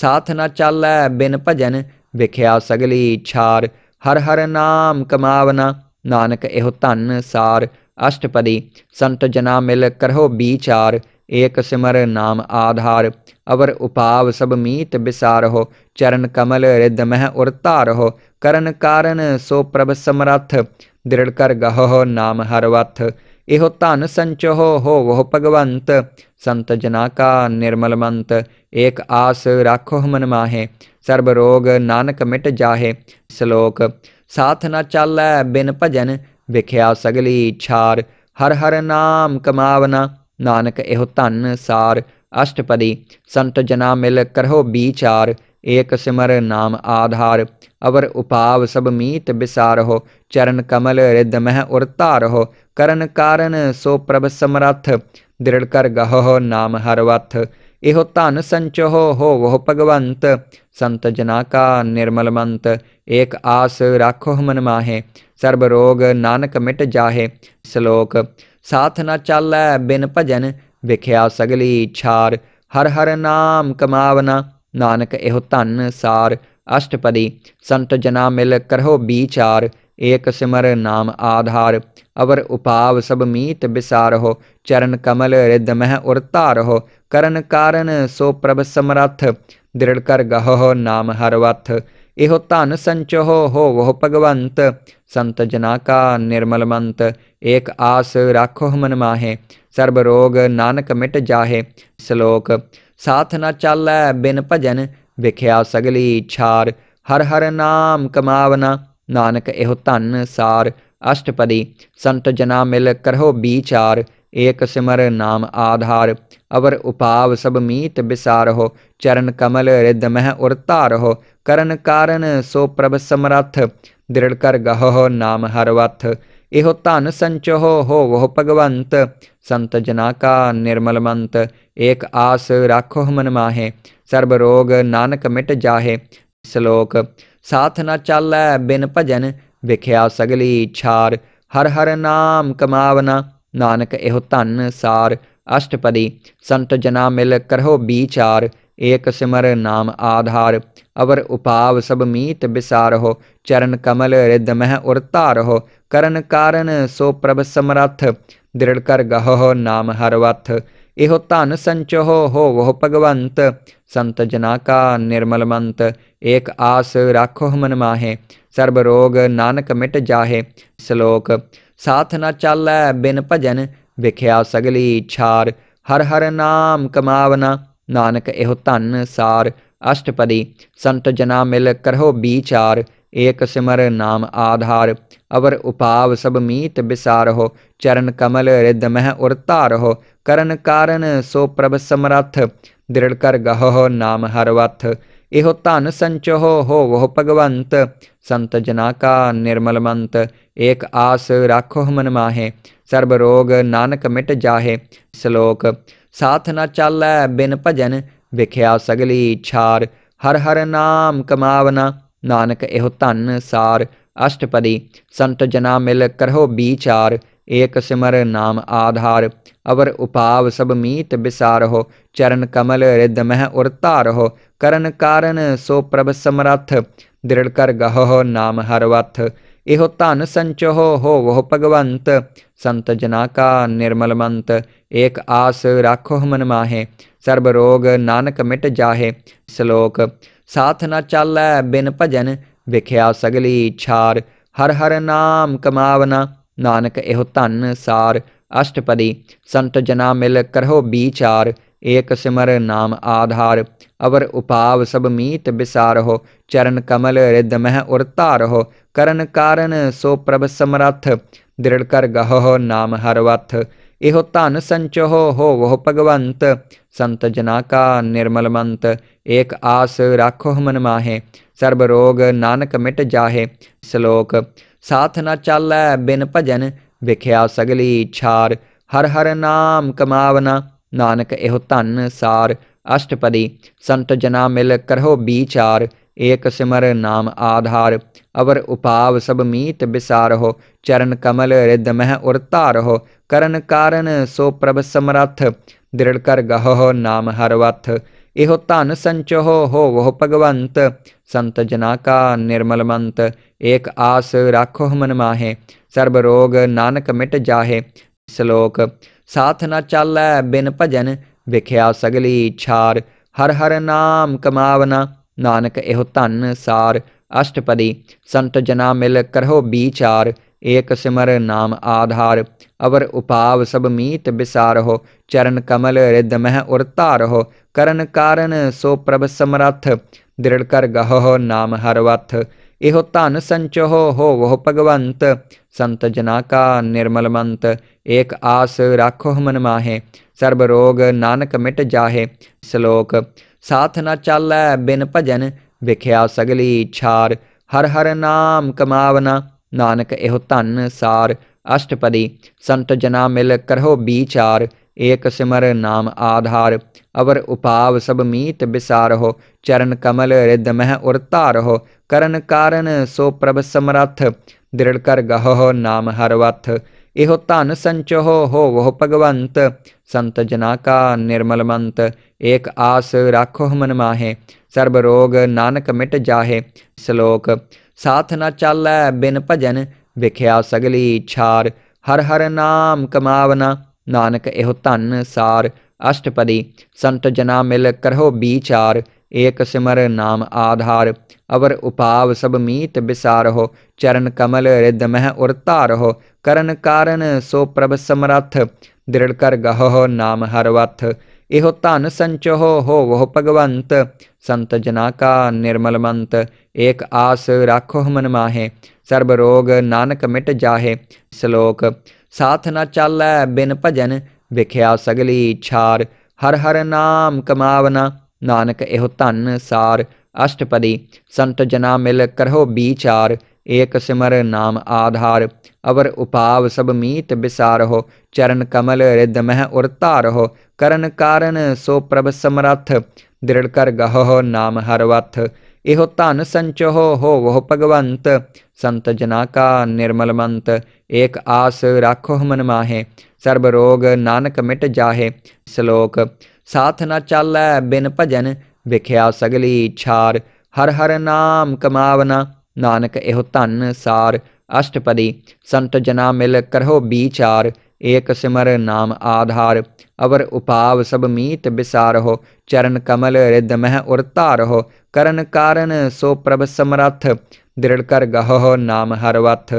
ਸਾਥ ਨਾ ਚਾਲੈ ਬਿਨ ਭਜਨ ਵਿਖਿਆ ਸਗਲੀ ਛਾਰ ਹਰ ਹਰ ਨਾਮ ਕਮਾਵਨਾ ਨਾਨਕ ਇਹੋ ਧਨ ਸਾਰ ਅਸ਼ਟਪਦੀ ਸੰਤ ਜਨਾ ਮਿਲ ਕਰੋ ਵਿਚਾਰ ਏਕ ਸਿਮਰ ਨਾਮ ਆਧਾਰ ਅਵਰ ਉਪਾਵ ਸਭ ਮੀਤ ਬਿਸਾਰਹੁ ਚਰਨ ਕਮਲ ਰਿਦ ਮਹਿ ਉਰ ਧਾਰਹੁ ਕਰਨ ਕਾਰਨ ਸੋ ਪ੍ਰਭ ਸਮਰੱਥ ਦ੍ਰਿੜ ਕਰ ਗਹੋ ਨਾਮ ਹਰ ਵਥ एहो धन संचो हो वह भगवंत संत जना का निर्मल मंत एक आस राखो मन माहे सर्व रोग नानक मिट जाहे श्लोक साथ न चल बिन भजन विख्या सगली छार हर हर नाम कमावना नानक एहो धन सार अष्टपदी संत जना मिल करहो बीचार एक सिमर नाम आधार अवर उपाव सब मीत बिसार हो चरण कमल रिद मह उड़ता हो करण कारण सो प्रभ समरथ दृढ़ कर हो नाम हरवथ इहो धन संचहो हो वह भगवंत संत जना का निर्मल मंत एक आस राखो मन माहे सर्व रोग नानक मिट जाहे श्लोक साथ न चालै बिन भजन विख्या सगली छार हर हर नाम कमावना नानक एहो धन सार अष्टपदी संत जना मिल करहो बीचार एक सिमर नाम आधार अवर उपाव सब मीत बिसार हो चरण कमल रिदमह उड़ता हो करण कारण सो प्रभ समरथ दृढ़ कर गहो नाम हरवथ इहो धन संचहो हो वह भगवंत संत जना का निर्मल मंत एक आस राखो मन माहे सर्व रोग नानक मिट जाहे श्लोक साथ न चालै बिन भजन ਵਿਖਿਆ ਸਗਲੀ ਇਛਾਰ ਹਰ ਹਰ ਨਾਮ ਕਮਾਵਨਾ ਨਾਨਕ ਇਹੋ ਧਨ ਸਾਰ ਅਸ਼ਟਪਦੀ ਸੰਤ ਜਨਾ ਮਿਲ ਕਰਹੋ ਵਿਚਾਰ ਏਕ ਸਿਮਰ ਨਾਮ ਆਧਾਰ ਅਵਰ ਉਪਾਵ ਸਭ ਮੀਤ ਵਿਸਾਰਹੁ ਚਰਨ ਕਮਲ ਰਿਦ ਮਹਿ ਉਰ ਧਾਰਹੁ ਕਰਨ ਕਾਰਨ ਸੋ ਪ੍ਰਭ ਸਮਰੱਥ ਦ੍ਰਿੜ ਕਰ ਗਹੋ ਨਾਮ ਹਰ ਵਥ एहो धन संचहो हो वह भगवंत संत जना का निर्मल मंत एक आस राखो मन माहे सर्ब रोग नानक मिट जाहे श्लोक साथ न चल बिन भजन विख्या सगली छार हर हर नाम कमावना नानक एहो धन सार अष्टपदी संत जना मिल करहो बीचार एक सिमर नाम आधार अवर उपाव सब मीत बिसार हो चरण कमल रिदमह उड़ता हो करण कारण सो प्रभ समरथ दृढ़ कर हो नाम हरवथ इहो धन संचो हो वह भगवंत संत जना का निर्मल मंत एक आस राखो मन माहे सर्व रोग नानक मिट जाहे श्लोक साथ न चल बिन भजन विख्या सगली छार हर हर नाम कमावना नानक एहो धन सार अष्टपदी संत जना मिल करहो बीचार एक सिमर नाम आधार अवर उपाव सब मीत बिसार हो चरण कमल रिद मह उड़ता हो करण कारण सो प्रभ समरथ दृढ़ कर गहो नाम हरवथ इहो धन संच हो वह भगवंत संत जना का निर्मल मंत एक आस राखो मन माहे सर्व रोग नानक मिट जाहे श्लोक साथ न चालै बिन भजन ਵਿਖਿਆ ਸਗਲੀ ਛਾਰ ਹਰ ਹਰ ਨਾਮ ਕਮਾਵਨਾ ਨਾਨਕ ਇਹੋ ਧੰਨ ਸਾਰ ਅਸ਼ਟਪਦੀ ਸੰਤ ਜਨਾ ਮਿਲ ਕਰੋ ਵਿਚਾਰ ਏਕ ਸਿਮਰ ਨਾਮ ਆਧਾਰ ਅਵਰ ਉਪਾਵ ਸਭ ਮੀਤ ਬਿਸਾਰਹੁ ਚਰਨ ਕਮਲ ਰਿਦ ਮਹਿ ਉਰ ਧਾਰਹੁ ਕਰਨ ਕਾਰਨ ਸੋ ਪ੍ਰਭ ਸਮਰੱਥ ਦ੍ਰਿੜ ਕਰ ਗਹੋ ਨਾਮ ਹਰ ਵਥ एहो तन संचो हो वह भगवंत संत जना का निर्मल मंत एक आस राखो मन माहे सर्ब रोग नानक मिट जाहे श्लोक साथ न चल बिन भजन विख्या सगली छार हर हर नाम कमावना नानक एहो धन सार अष्टपदी संत जना मिल करहो बीचार एक सिमर नाम आधार अवर उपाव सब मीत बिसार हो चरण कमल रिद मह उड़तार हो करण कारण सो प्रभ समरथ दृढ़ कर गहो नाम हरवथ इहो धन संचहो हो वह भगवंत संत जना का निर्मल मंत एक आस राखो मन माहे सर्व रोग नानक मिट जाहे श्लोक साथ न चल बिन भजन विख्या सगली छार हर हर नाम कमावना नानक एहो धन सार अष्टपदी संत जना मिल करहो बीचार एक सिमर नाम आधार अवर उपाव सब मीत बिसार हो चरण कमल रिद मह उड़ता रहो करण कारण सो प्रभ समरथ दृढ़ कर गहो नाम हरवथ इहो धन संचहो हो वह भगवंत संत जना का निर्मल मंत एक आस राखो मन माहे सर्व रोग नानक मिट जाहे श्लोक साथ न चालै बिन भजन ਵਿਖਿਆ ਸਗਲੀ ਛਾਰ ਹਰ ਹਰ ਨਾਮ ਕਮਾਵਨਾ ਨਾਨਕ ਇਹੋ ਧਨ ਸਾਰ ਅਸ਼ਟਪਦੀ ਸੰਤ ਜਨਾ ਮਿਲ ਕਰੋ ਵਿਚਾਰ ਏਕ ਸਿਮਰ ਨਾਮ ਆਧਾਰ ਅਵਰ ਉਪਾਵ ਸਭ ਮੀਤ ਵਿਸਾਰਹੁ ਚਰਨ ਕਮਲ ਰਿਦ ਮਹਿ ਉਰ ਧਾਰਹੁ ਕਰਨ ਕਾਰਨ ਸੋ ਪ੍ਰਭ ਸਮਰੱਥ ਦ੍ਰਿੜ ਕਰ ਗਹੋ ਨਾਮ ਹਰ ਵਥ एहो धन संचो हो वह भगवंत संत जना का निर्मल मंत एक आस राखो मन माहे सर्ब रोग नानक मिट जाहे श्लोक साथ न चालै बिन भजन विख्या सगली छार हर हर नाम कमावना नानक एहो धन सार अष्टपदी संत जना मिल करहो बीचार एक सिमर नाम आधार अवर उपाव सब मीत बिसारहो चरण कमल रिद मह उड़ता रहो करण कारण सो प्रभ समरथ दृढ़ कर गहो नाम हरवथ एहो धन संचो हो वह भगवंत संत जना का निर्मल मंत एक आस राखो मन माहे सर्व रोग नानक मिट जाहे श्लोक साथ न चाल बिन भजन विख्या सगली छार हर हर नाम कमावना नानक एहो धन सार अष्टपदी संत जना मिल करहो बीचार एक सिमर नाम आधार अवर उपाव सब मीत बिसार हो चरण कमल रिद मह उड़ता रहो करण कारण सो प्रभ समरथ दृढ़ कर गहो नाम हरवथ इहो धन संच हो वह भगवंत संत जना का निर्मल मंत एक आस राखो मन माहे सर्व रोग नानक मिट जाहे श्लोक साथ न चालै बिन भजन विख्या सगली छार हर हर नाम कमावना नानक एहो धन सार अष्टपदी संत जना मिल करहो बीचार एक सिमर नाम आधार अवर उपाव सब मीत बिसारहो चरण कमल रिद मह उड़ता हो करण कारण सो प्रभ समरथ दृढ़ कर गहो नाम हरवथ एहो धन संचहो हो वह भगवंत संत जना का निर्मल मंत एक आस राखो मन माहे सर्व रोग नानक मिट जाहे श्लोक साथ ना चलै बिन भजन विख्या सगली छार हर हर नाम कमावना नानक एहो धन सार अष्टपदी संत जना मिल करहो बीचार एक सिमर नाम आधार अवर उपाव सब मीत हो चरण कमल रिद मह उतारहो करण कारण सो प्रभ समरथ दृढ़ कर गहो नाम हरवथ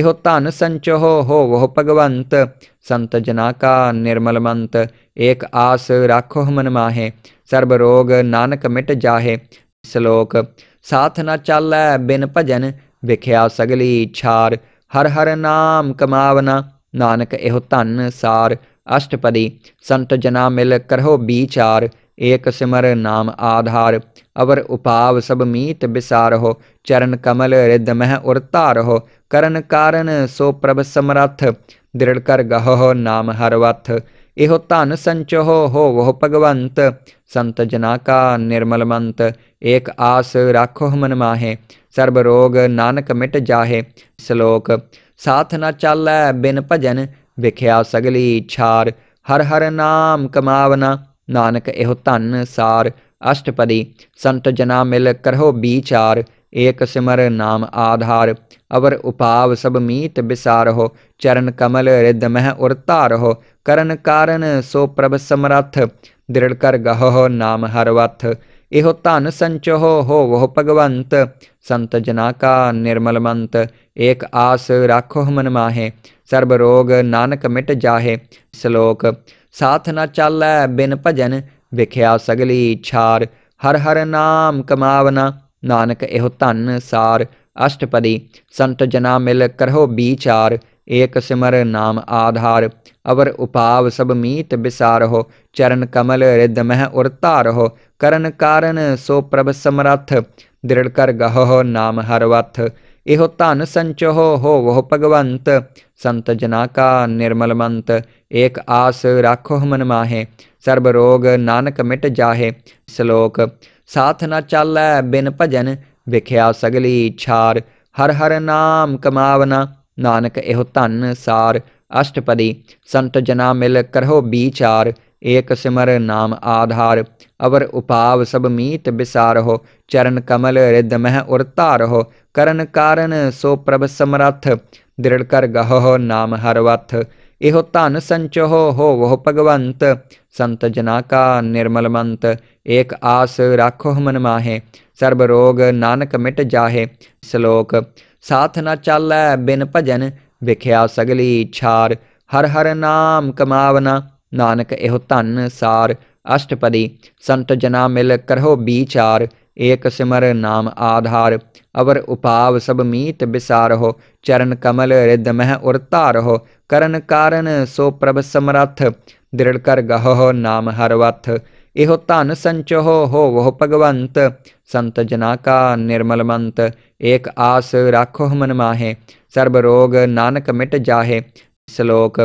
एहो धन संचहो हो वह भगवंत संत जना का निर्मल मंत एक आस राखो मन माहे सर्व रोग नानक मिट जाहे श्लोक साथ न चल बिन भजन विख्या सगली छार हर हर नाम कमावना नानक एहो धन सार अष्टपदी संत जना मिल करहो चार एक सिमर नाम आधार अवर उपाव सब मीत बिसार हो चरण कमल रिद मह उड़ता हो करण कारण सो प्रभ समरथ दृढ़ कर गहो नाम हरवथ इहो धन संचहो हो वह भगवंत संत जना का निर्मल मंत एक आस राखो मन माहे सर्व रोग नानक मिट जाहे श्लोक साथ न चालै बिन भजन विख्या सगली छार हर हर नाम कमावना नानक एह धन सार अष्टपदी संत जना मिल करो बीचार एक सिमर नाम आधार अवर उपाव सब मीत बिसार हो चरण कमल रिद मह उर उतारहो करण कारण सो प्रभ समरथ दृढ़ कर गहो नाम हरवथ एहो धन संचहो हो वह भगवंत संत जना का निर्मल मंत एक आस राखो मन माहे सर्व रोग नानक मिट जाहे श्लोक साथ ना चालै बिन भजन विख्या सगली छार हर हर नाम कमावना नानक एहो धन सार अष्टपदी संत जना मिल करहो बीचार एक सिमर नाम आधार अवर उपाव सब मीत बिसारहो चरण कमल रिद मह उरतारहो करण कारण सो प्रभ समरथ दृढ़ कर गहो नाम हर वथ एहो तान संचहो हो वह भगवंत संत जना का निर्मल मंत एक आस राखो मन माहे सर्व रोग नानक मिट जाहे श्लोक साथ न चल बिन भजन विख्या सगली छार हर हर नाम कमावना नानक एहो धन सार अष्टपदी संत जना मिल करहो बीचार एक सिमर नाम आधार अवर उपाव सब मीत बिसार हो चरण कमल रिद मह उड़ता रहो करण कारण सो प्रभ समरथ दृढ़ कर गहो नाम हरवथ इहो धन संचहो हो वह भगवंत संत जना का निर्मल मंत एक आस राखो मन माहे सर्व रोग नानक मिट जाहे श्लोक साथ न चालै बिन भजन विख्या सगली छार हर हर नाम कमावना नानक एहो धन सार अष्टपदी संत जना मिल करहो बीचार एक सिमर नाम आधार अवर उपाव सब मीत हो चरण कमल रिद मह उर उतारहो करण कारण सो प्रभ समरथ दृढ़ कर गहो नाम हरवथ एहो धन संचोह हो वह भगवंत संत जना का निर्मल मंत एक आस राखो मन माहे सर्व रोग नानक मिट जाहे श्लोक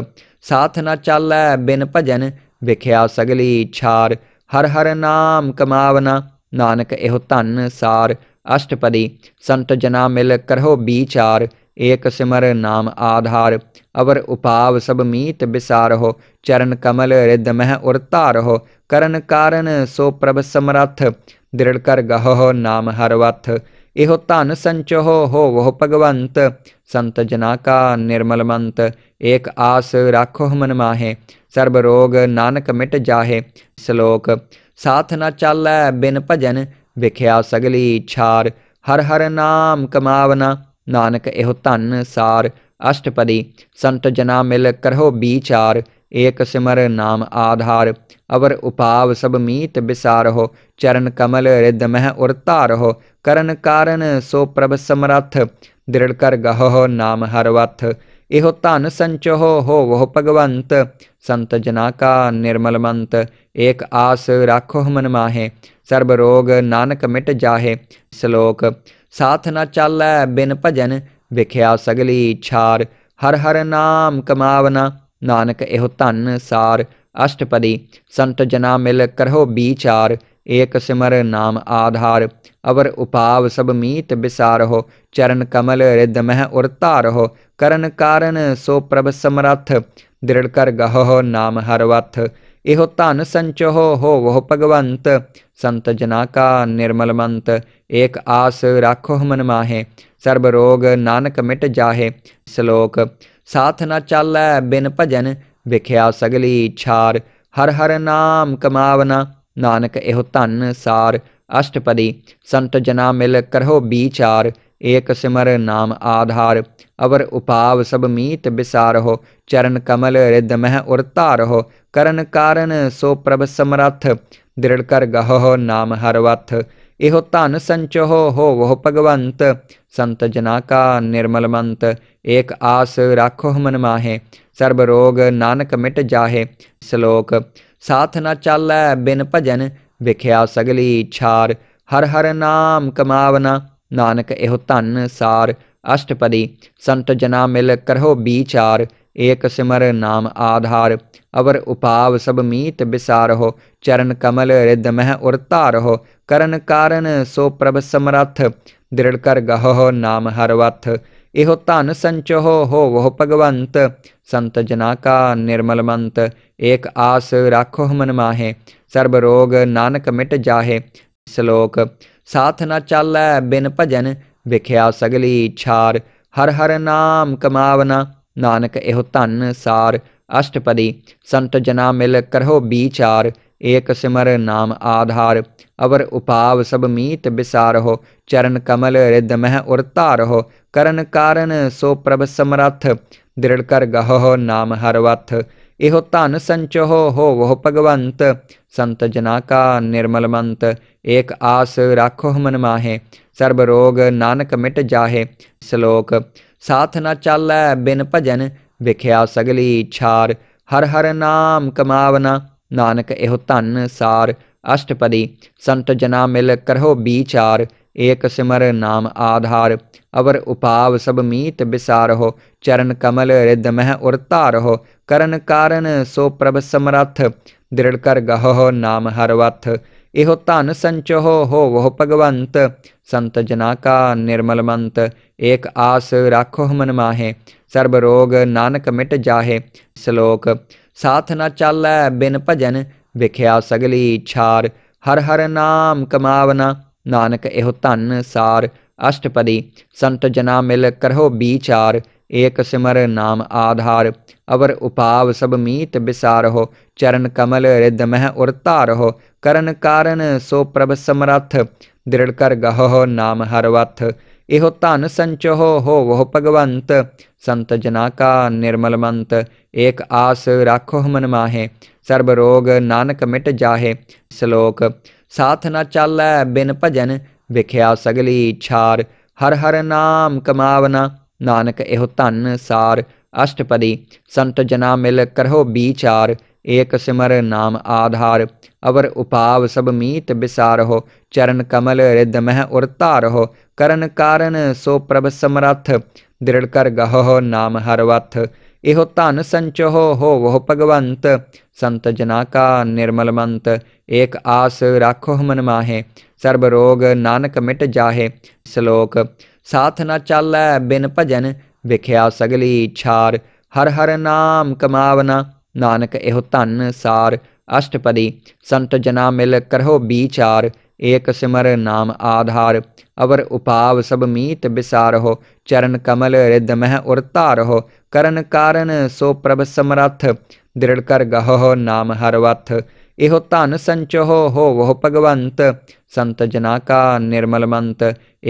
ਸਾਥ ਨਾ ਚੱਲੈ ਬਿਨ ਭਜਨ ਵਿਖਿਆ ਸਗਲੀ ਛਾਰ ਹਰ ਹਰ ਨਾਮ ਕਮਾਵਨਾ ਨਾਨਕ ਇਹੋ ਧੰਨ ਸਾਰ ਅਸ਼ਟਪਦੀ ਸੰਤ ਜਨਾ ਮਿਲ ਕਰੋ ਵਿਚਾਰ ਏਕ ਸਿਮਰ ਨਾਮ ਆਧਾਰ ਅਵਰ ਉਪਾਵ ਸਭ ਮੀਤ ਬਿਸਾਰਹੁ ਚਰਨ ਕਮਲ ਰਿਦ ਮਹਿ ਉਰ ਧਾਰਹੁ ਕਰਨ ਕਾਰਨ ਸੋ ਪ੍ਰਭ ਸਮਰਥ ਦ੍ਰਿੜ ਕਰ ਗਹੋ ਨਾਮ ਹਰਵਥ एहो धन संचहो हो वह भगवंत संत जना का निर्मल मंत एक आस राखो मन माहे सर्व रोग नानक मिट जाहे श्लोक साथ न चल बिन भजन विख्या सगली छार हर हर नाम कमावना नानक एहो धन सार अष्टपदी संत जना मिल करहो बीचार एक सिमर नाम आधार अवर उपाव सब मीत बिसारहो चरण कमल रिद मह उर रहो करण कारण सो प्रभ समरथ दृढ़ कर गहो नाम हरवथ एहो धन संचो हो वह भगवंत संत जना का निर्मल मंत एक आस राखो मन माहे सर्व रोग नानक मिट जाहे श्लोक साथ न चालै बिन भजन विख्या सगली छार हर हर नाम कमावना नानक एहो धन सार अष्टपदी संत जना मिल करहो चार एक सिमर नाम आधार अवर उपाव सब मीत बिसार हो चरण कमल मह उड़ता रहो करण कारण सो प्रभ समरथ दृढ़ कर गहो नाम हरवथ इहो धन संचहो हो वह भगवंत संत जना का निर्मल मंत एक आस राखो मन माहे सर्व रोग नानक मिट जाहे श्लोक साथ न चालै बिन भजन विख्या सगली छार हर हर नाम कमावना नानक एहो धन सार अष्टपदी संत जना मिल करहो बीचार एक सिमर नाम आधार अवर उपाव सब मीत बिसार हो चरण कमल रिद मह उड़तार हो करण कारण सो प्रभ समरथ दृढ़ कर गहो नाम हरवथ एहो धन हो, हो वह भगवंत संत जना का निर्मल मंत एक आस राखो मन माहे सर्व रोग नानक मिट जाहे श्लोक ਸਾਥ ਨਾ ਚਾਲੈ ਬਿਨ ਭਜਨ ਵਿਖਿਆ ਸਗਲੀ ਛਾਰ ਹਰ ਹਰ ਨਾਮ ਕਮਾਵਨਾ ਨਾਨਕ ਇਹੋ ਧੰਨ ਸਾਰ ਅਸ਼ਟਪਦੀ ਸੰਤ ਜਨਾ ਮਿਲ ਕਰੋ ਵਿਚਾਰ ਏਕ ਸਿਮਰ ਨਾਮ ਆਧਾਰ ਅਵਰ ਉਪਾਵ ਸਭ ਮੀਤ ਬਿਸਾਰਹੁ ਚਰਨ ਕਮਲ ਰਿਦ ਮਹਿ ਉਰ ਧਾਰਹੁ ਕਰਨ ਕਾਰਨ ਸੋ ਪ੍ਰਭ ਸਮਰੱਥ ਦ੍ਰਿੜ ਕਰ ਗਹੋ ਨਾਮ ਹਰ ਵਥ एहो धन संचो हो वह भगवंत संत जना का निर्मल मंत एक आस राखो मन माहे सर्व रोग नानक मिट जाहे श्लोक साथ न चल बिन भजन विख्या सगली छार हर हर नाम कमावना नानक एहो धन सार अष्टपदी संत जना मिल करहो बीचार एक सिमर नाम आधार अवर उपाव सब मीत बिसार हो चरण कमल रिद मह उतार हो करण कारण सो प्रभ समरथ दृढ़ कर गहो नाम हरवथ इहो धन संचो हो वह भगवंत संत जना का निर्मल मंत एक आस राखो मन माहे सर्व रोग नानक मिट जाहे श्लोक साथ न चालै बिन भजन विख्या सगली छार हर हर नाम कमावना नानक इहो धन सार अष्टपदी संत जना मिल करहो चार एक सिमर नाम आधार अवर उपाव सब मीत बिसार हो चरण कमल मह उड़ता हो करण कारण सो प्रभ समरथ दृढ़ कर गहो नाम हरवथ इहो धन संचो हो वह भगवंत संत जना का निर्मल मंत एक आस राखो मन माहे सर्व रोग नानक मिट जाहे श्लोक साथ न चालै बिन भजन विख्या सगली छार हर हर नाम कमावना नानक एहो धन सार अष्टपदी संत जना मिल करहो बीचार एक सिमर नाम आधार अवर उपाव सब मीत हो चरण कमल रिद मह उरतारहो करण कारण सो प्रभ समरथ दृढ़ कर गहो नाम हरवथ एहो धन संचोह हो वह भगवंत संत जना का निर्मल मंत एक आस राखो मन माहे सर्व रोग नानक मिट जाहे श्लोक ਸਾਥ ਨਾ ਚਾਲੈ ਬਿਨ ਭਜਨ ਵਿਖਿਆ ਸਗਲੀ ਛਾਰ ਹਰ ਹਰ ਨਾਮ ਕਮਾਵਨਾ ਨਾਨਕ ਇਹੋ ਧਨ ਸਾਰ ਅਸ਼ਟਪਦੀ ਸੰਤ ਜਨਾ ਮਿਲ ਕਰੋ ਵਿਚਾਰ ਏਕ ਸਿਮਰ ਨਾਮ ਆਧਾਰ ਅਵਰ ਉਪਾਵ ਸਭ ਮੀਤ ਬਿਸਾਰਹੁ ਚਰਨ ਕਮਲ ਰਿਦ ਮਹਿ ਉਰ ਧਾਰਹੁ ਕਰਨ ਕਾਰਨ ਸੋ ਪ੍ਰਭ ਸਮਰੱਥ ਦ੍ਰਿੜ ਕਰ ਗਹੋ ਨਾਮ ਹਰ ਵਥ एहो धन संचो हो वह भगवंत संत जना का निर्मल मंत एक आस राखो मन माहे सर्ब रोग नानक मिट जाहे श्लोक साथ न चल बिन भजन विख्या सगली छार हर हर नाम कमावना नानक एहो धन सार अष्टपदी संत जना मिल करहो बीचार एक सिमर नाम आधार अवर उपाव सब मीत बिसार हो चरण कमल रिद मह उड़ता रहो करण कारण सो प्रभ समरथ दृढ़ कर गहो नाम हरवथ एहो धन संचहो हो वह भगवंत संत जना का निर्मल मंत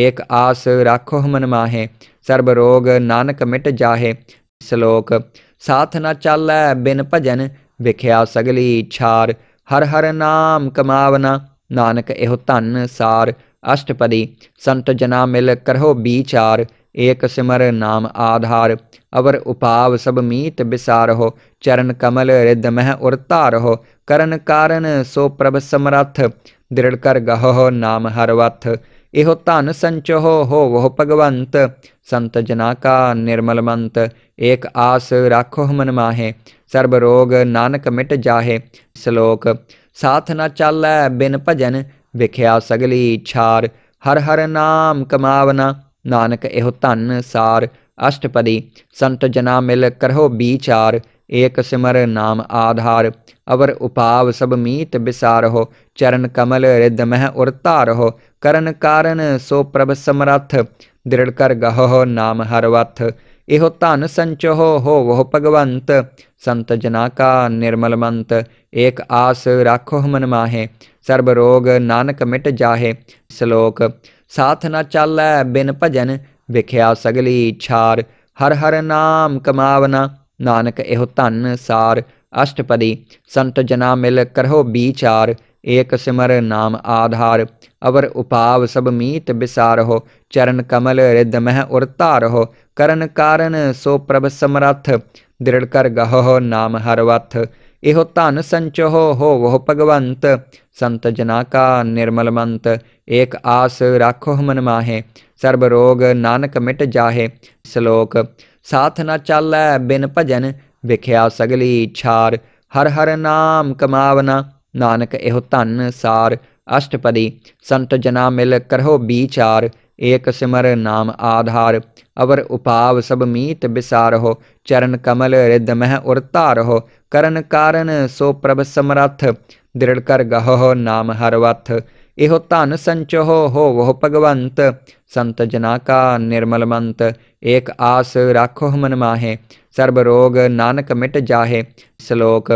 एक आस राखो मन माहे सर्व रोग नानक मिट जाहे श्लोक साथ न चाल बिन भजन विख्या सगली छार हर हर नाम कमावना नानक एहो धन सार अष्टपदी संत जना मिल करहो बीचार एक सिमर नाम आधार अवर उपाव सब मीत बिसारहो चरण कमल रिदमह उड़ता रहो करण कारण सो प्रभ समरथ दृढ़ कर गहो नाम हरवथ इहो धन संचहो हो वह भगवंत संत जना का निर्मल मंत एक आस राखो मन माहे सर्व रोग नानक मिट जाहे श्लोक साथ न चालै बिन भजन ਵਿਖਿਆ ਸਗਲੀ ਇਛਾਰ ਹਰ ਹਰ ਨਾਮ ਕਮਾਵਨਾ ਨਾਨਕ ਇਹੋ ਧਨ ਸਾਰ ਅਸ਼ਟਪਦੀ ਸੰਤ ਜਨਾ ਮਿਲ ਕਰੋ ਵਿਚਾਰ ਏਕ ਸਿਮਰ ਨਾਮ ਆਧਾਰ ਅਵਰ ਉਪਾਵ ਸਭ ਮੀਤ ਵਿਸਾਰਹੁ ਚਰਨ ਕਮਲ ਰਿਦ ਮਹਿ ਉਰ ਧਾਰਹੁ ਕਰਨ ਕਾਰਨ ਸੋ ਪ੍ਰਭ ਸਮਰੱਥ ਦ੍ਰਿੜ ਕਰ ਗਹੋ ਨਾਮ ਹਰ ਵਥ ਇਹੋ ਧਨ ਸੰਚੋ ਹੋਵੋ ਭਗਵੰਤ ਸੰਤ ਜਨਾ ਕਾ ਨਿਰਮਲ ਮੰਤ ਏਕ ਆਸ ਰੱਖੋ ਮਨ ਮਾਹੇ ਸਰਬ ਰੋਗ ਨਾਨਕ ਮਿਟ ਜਾਹੇ ਸ਼ਲੋਕ ਸਾਥ ਨਾ ਚੱਲੈ ਬਿਨ ਭਜਨ ਵਿਖਿਆ ਸਗਲੀ ਛਾਰ ਹਰ ਹਰ ਨਾਮ ਕਮਾਵਨਾ ਨਾਨਕ ਇਹੋ ਧਨ ਸਾਰ ਅਸ਼ਟਪਦੀ ਸੰਤ ਜਨਾ ਮਿਲ ਕਰੋ ਵਿਚਾਰ एक सिमर नाम आधार अवर उपाव सब मीत बिसार हो चरण कमल रिद मह उड़ता हो करण कारण सो प्रभ समरथ दृढ़ कर गहो नाम हरवथ इहो धन संचो हो वह भगवंत संत जना का निर्मल मंत एक आस राखो मन माहे सर्व रोग नानक मिट जाहे श्लोक साथ न चालै बिन भजन विख्या सगली छार हर हर नाम कमावना नानक एहो धन सार अष्टपदी संत जना मिल करहो बीचार एक सिमर नाम आधार अवर उपाव सब मीत बिसारहो चरण कमल रिद मह रहो करण कारण सो प्रभ समरथ दृढ़ कर गहो नाम हरवथ एहो धन संचो हो वह भगवंत संत जना का निर्मल मंत एक आस राखो मन माहे सर्व रोग नानक मिट जाहे श्लोक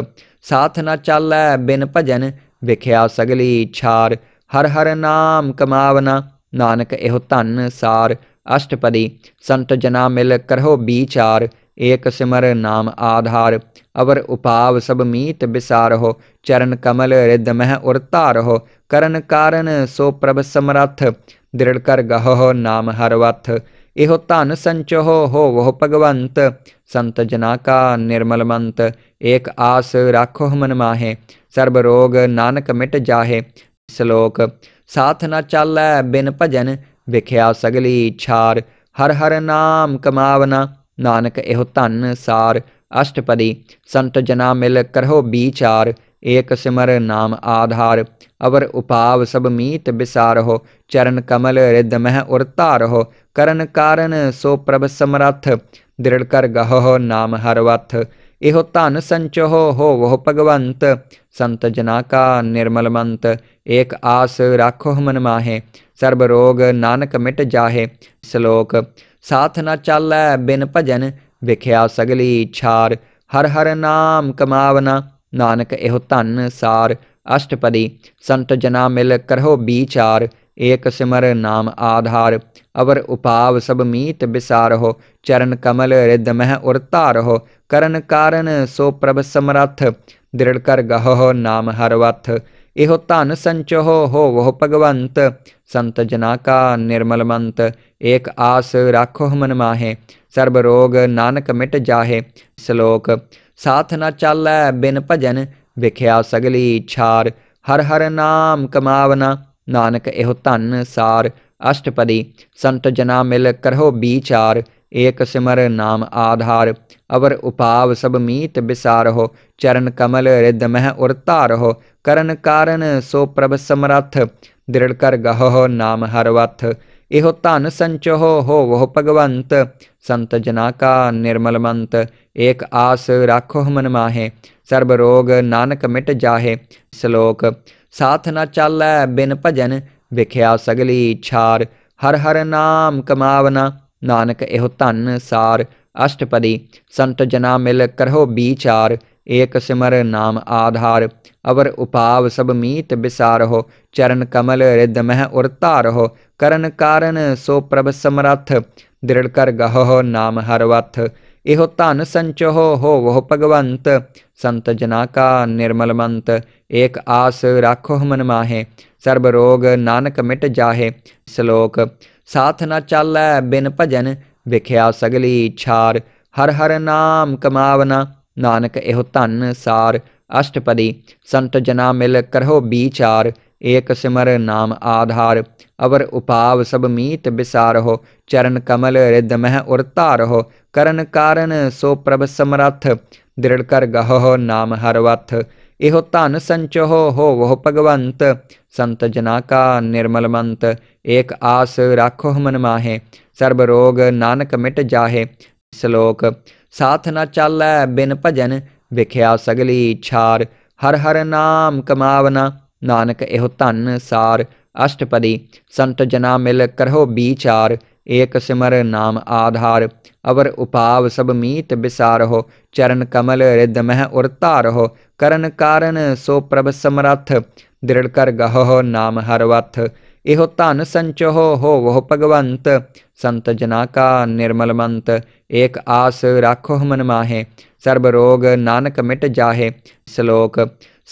साथ ना चालै बिन भजन विख्या सगली छार हर हर नाम कमावना नानक एहो धन सार अष्टपदी संत जना मिल करहो बीचार एक सिमर नाम आधार अवर उपाव सब मीत बिसारहो चरण कमल रिद मह उतारहो करण कारण सो प्रभ समरथ दृढ़ कर गहो नाम हर वथ एहो धन संचहो हो वह भगवंत संत जनाका का निर्मल मंत एक आस राखो मन माहे सर्ब रोग नानक मिट जाहे श्लोक साथ न चल बिन भजन विख्या सगली छार हर हर नाम कमावना नानक एहो धन सार अष्टपदी संत जना मिल करहो बीचार एक सिमर नाम आधार अवर उपाव सब मीत बिसार हो चरण कमल रिद मह उरता रहो करण कारण सो प्रभ समरथ दृढ़ कर गहो नाम हरवथ इहो धन संचहो हो वह भगवंत संत जना का निर्मल मंत एक आस राखो मन माहे सर्व रोग नानक मिट जाहे श्लोक साथ न चालै बिन भजन ਵਿਖਿਆ ਸਗਲੀ ਇਛਾਰ ਹਰ ਹਰ ਨਾਮ ਕਮਾਵਨਾ ਨਾਨਕ ਇਹੋ ਧੰਨ ਸਾਰ ਅਸ਼ਟਪਦੀ ਸੰਤ ਜਨਾ ਮਿਲ ਕਰੋ ਵਿਚਾਰ ਏਕ ਸਿਮਰ ਨਾਮ ਆਧਾਰ ਅਵਰ ਉਪਾਵ ਸਭ ਮੀਤ ਬਿਸਾਰਹੁ ਚਰਨ ਕਮਲ ਰਿਦ ਮਹਿ ਉਰ ਧਾਰਹੁ ਕਰਨ ਕਾਰਨ ਸੋ ਪ੍ਰਭ ਸਮਰੱਥ ਦ੍ਰਿੜ ਕਰ ਗਹੋ ਨਾਮ ਹਰ ਵਥ एहो तन संचहो हो वह भगवंत संत जना का निर्मल मंत एक आस राखो मन माहे सर्ब रोग नानक मिट जाहे श्लोक साथ न चालै बिन भजन विख्या सगली छार हर हर नाम कमावना नानक एहो धन सार अष्टपदी संत जना मिल करहो विचार एक सिमर नाम आधार अवर उपाव सब मीत बिसार हो चरण कमल रिद मह उड़ता रहो करण कारण सो प्रभ समरथ दृढ़ कर गहो नाम हरवथ इहो धन संचहो हो वह भगवंत संत जना का निर्मल मंत एक आस राखो मन माहे सर्व रोग नानक मिट जाहे श्लोक साथ न चल बिन भजन विख्या सगली छार हर हर नाम कमावना नानक एहो धन सार अष्टपदी संत जना मिल करहो बीचार एक सिमर नाम आधार अवर उपाव सब मीत बिसार हो चरण कमल रिद मह उड़ता रहो करण कारण सो प्रभ समरथ दृढ़ कर गहो नाम हरवथ इहो धन संचो हो वह भगवंत संत जना का निर्मल मंत एक आस राखो मन माहे सर्व रोग नानक मिट जाहे श्लोक साथ न चालै बिन भजन ਵਿਖਿਆ ਸਗਲੀ ਛਾਰ ਹਰ ਹਰ ਨਾਮ ਕਮਾਵਨਾ ਨਾਨਕ ਇਹੋ ਧੰਨ ਸਾਰ ਅਸ਼ਟਪਦੀ ਸੰਤ ਜਨਾ ਮਿਲ ਕਰੋ ਵਿਚਾਰ ਏਕ ਸਿਮਰ ਨਾਮ ਆਧਾਰ ਅਵਰ ਉਪਾਵ ਸਭ ਮੀਤ ਵਿਸਾਰੋ ਚਰਨ ਕਮਲ ਰਿਦ ਮਹਿ ਉਰ ਧਾਰੋ ਕਰਨ ਕਾਰਨ ਸੋ ਪ੍ਰਭ ਸਮਰੱਥ ਦ੍ਰਿੜ ਕਰ ਗਹੋ ਨਾਮ ਹਰ ਵਥ एहो धन संचहो हो वह भगवंत संत जना निर्मल मंत एक आस राखो मन माहे सर्ब रोग नानक मिट जाहे श्लोक साथ न चल बिन भजन विख्या सगली छार हर हर नाम कमावना नानक एहो धन सार अष्टपदी संत जना मिल करहो बीचार एक सिमर नाम आधार अवर उपाव सब मीत बिसार हो चरण कमल रिद मह उड़ता रहो करण कारण सो प्रभ समरथ दृढ़ कर गहो नाम हरवथ इहो धन संचो हो वह भगवंत संत जना का निर्मल मंत एक आस राखो मन माहे सर्व रोग नानक मिट जाहे श्लोक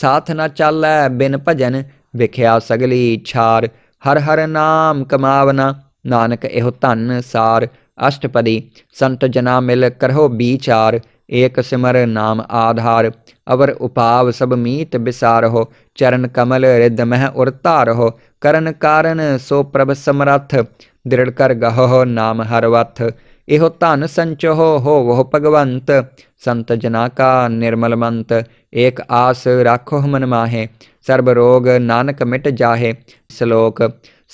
साथ न चालै बिन भजन ਵਿਖਿਆ ਸਗਲੀ ਛਾਰ ਹਰ ਹਰ ਨਾਮ ਕਮਾਵਨਾ ਨਾਨਕ ਇਹੋ ਧੰਨ ਸਾਰ ਅਸ਼ਟਪਦੀ ਸੰਤ ਜਨਾ ਮਿਲ ਕਰੋ ਵਿਚਾਰ ਏਕ ਸਿਮਰ ਨਾਮ ਆਧਾਰ ਅਵਰ ਉਪਾਵ ਸਭ ਮੀਤ ਵਿਸਾਰਹੁ ਚਰਨ ਕਮਲ ਰਿਦ ਮਹਿ ਉਰ ਧਾਰਹੁ ਕਰਨ ਕਾਰਨ ਸੋ ਪ੍ਰਭ ਸਮਰੱਥ ਦ੍ਰਿੜ ਕਰ ਗਹੋ ਨਾਮ ਹਰ ਵਥ एहो धन संचो हो वह भगवंत संत जना का निर्मल मंत एक आस राखो मन माहे सर्व रोग नानक मिट जाहे श्लोक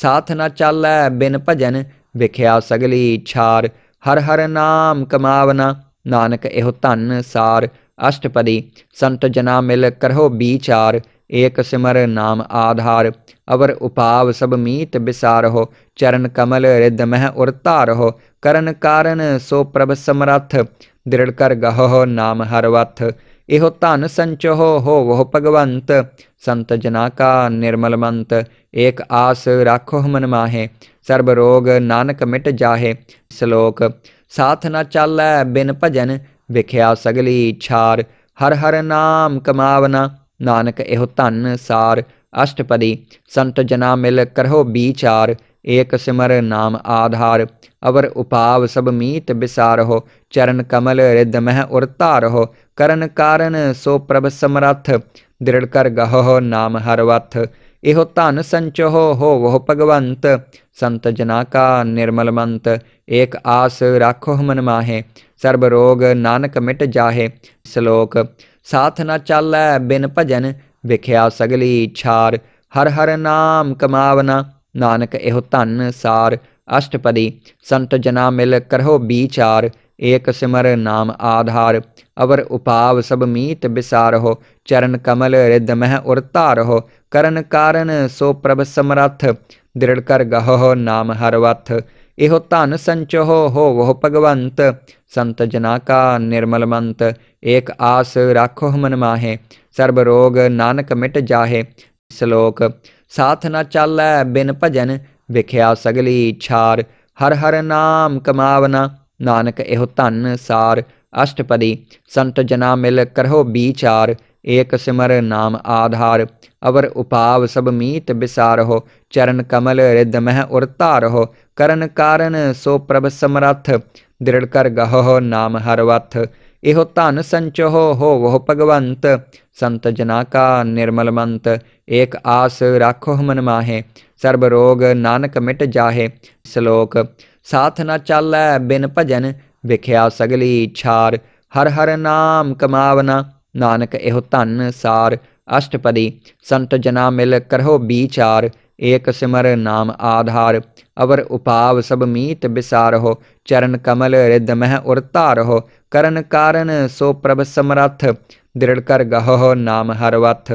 साथ न चल बिन भजन विख्या सगली छार हर हर नाम कमावना नानक एहो धन सार अष्टपदी संत जना मिल करहो बीचार एक सिमर नाम आधार अवर उपाव सब मीत बिसार हो चरण कमल रिद मह उरता रहो करण कारण सो प्रभ समरथ दृढ़ कर गहो नाम हरवथ एहो धन संचो हो वह भगवंत संत जना का निर्मल मंत एक आस राखो मन माहे सर्व रोग नानक मिट जाहे श्लोक साथ न चालै बिन भजन विख्या सगली छार हर हर नाम कमावना नानक एहो धन सार अष्टपदी संत जना मिल करहो बीचार एक सिमर नाम आधार अवर उपाव सब मीत बिसार हो चरण कमल रिद मह उड़ता रहो करण कारण सो प्रभ समरथ दृढ़ कर गहो नाम हरवथ इहो धन संचहो हो वह भगवंत संत जना का निर्मल मंत एक आस राखो मन माहे सर्व रोग नानक मिट जाहे श्लोक साथ न चालै बिन भजन ਵਿਖਿਆ ਸਗਲੀ ਛਾਰ ਹਰ ਹਰ ਨਾਮ ਕਮਾਵਨਾ ਨਾਨਕ ਇਹੋ ਧੰਨ ਸਾਰ ਅਸ਼ਟਪਦੀ ਸੰਤ ਜਨਾ ਮਿਲ ਕਰਹੋ ਵਿਚਾਰ ਏਕ ਸਿਮਰ ਨਾਮ ਆਧਾਰ ਅਵਰ ਉਪਾਵ ਸਭ ਮੀਤ ਵਿਸਾਰਹੁ ਚਰਨ ਕਮਲ ਰਿਦ ਮਹਿ ਉਰ ਧਾਰਹੁ ਕਰਨ ਕਾਰਨ ਸੋ ਪ੍ਰਭ ਸਮਰੱਥ ਦ੍ਰਿੜ ਕਰ ਗਹੋ ਨਾਮ ਹਰ ਵਥ एहो तन संचहो हो वह भगवंत संत जना का निर्मल मंत एक आस राखो मन माहे सर्व रोग नानक मिट जाहे श्लोक साथ न चल बिन भजन विख्या सगली छार हर हर नाम कमावना नानक एहो धन सार अष्टपदी संत जना मिल करहो बीचार एक सिमर नाम आधार अवर उपाव सब मीत बिसार हो चरण कमल रिदमह उड़ता हो करण कारण सो प्रभ समरथ दृढ़ कर हो नाम हरवथ इहो धन संचो हो वह भगवंत संत जना का निर्मल मंत एक आस राखो मन माहे सर्व रोग नानक मिट जाहे श्लोक साथ न चल बिन भजन विख्या सगली छार हर हर नाम कमावना नानक एहो धन सार अष्टपदी संत जना मिल करहो बीचार एक सिमर नाम आधार अवर उपाव सब मीत बिसार हो चरण कमल रिद मह उड़ता रहो करण कारण सो प्रभ समरथ दृढ़ कर गहो नाम हरवथ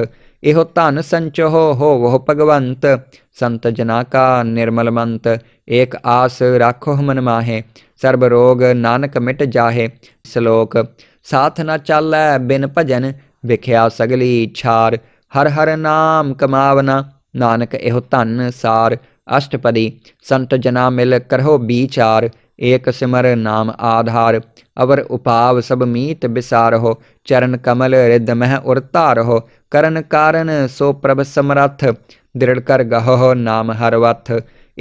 इहो धन संचो हो वह भगवंत संत जना का निर्मल मंत एक आस राखो मन माहे सर्व रोग नानक मिट जाहे श्लोक साथ न चालै बिन भजन ਵਿਖਿਆ ਸਗਲੀ ਛਾਰ ਹਰ ਹਰ ਨਾਮ ਕਮਾਵਨਾ ਨਾਨਕ ਇਹੋ ਧੰਨ ਸਾਰ ਅਸ਼ਟਪਦੀ ਸੰਤ ਜਨਾ ਮਿਲ ਕਰੋ ਵਿਚਾਰ ਏਕ ਸਿਮਰ ਨਾਮ ਆਧਾਰ ਅਵਰ ਉਪਾਵ ਸਭ ਮੀਤ ਬਿਸਾਰੋ ਚਰਨ ਕਮਲ ਰਿਦ ਮਹਿ ਉਰ ਧਾਰੋ ਕਰਨ ਕਾਰਨ ਸੋ ਪ੍ਰਭ ਸਮਰੱਥ ਦ੍ਰਿੜ ਕਰ ਗਹੋ ਨਾਮ ਹਰ ਵਥ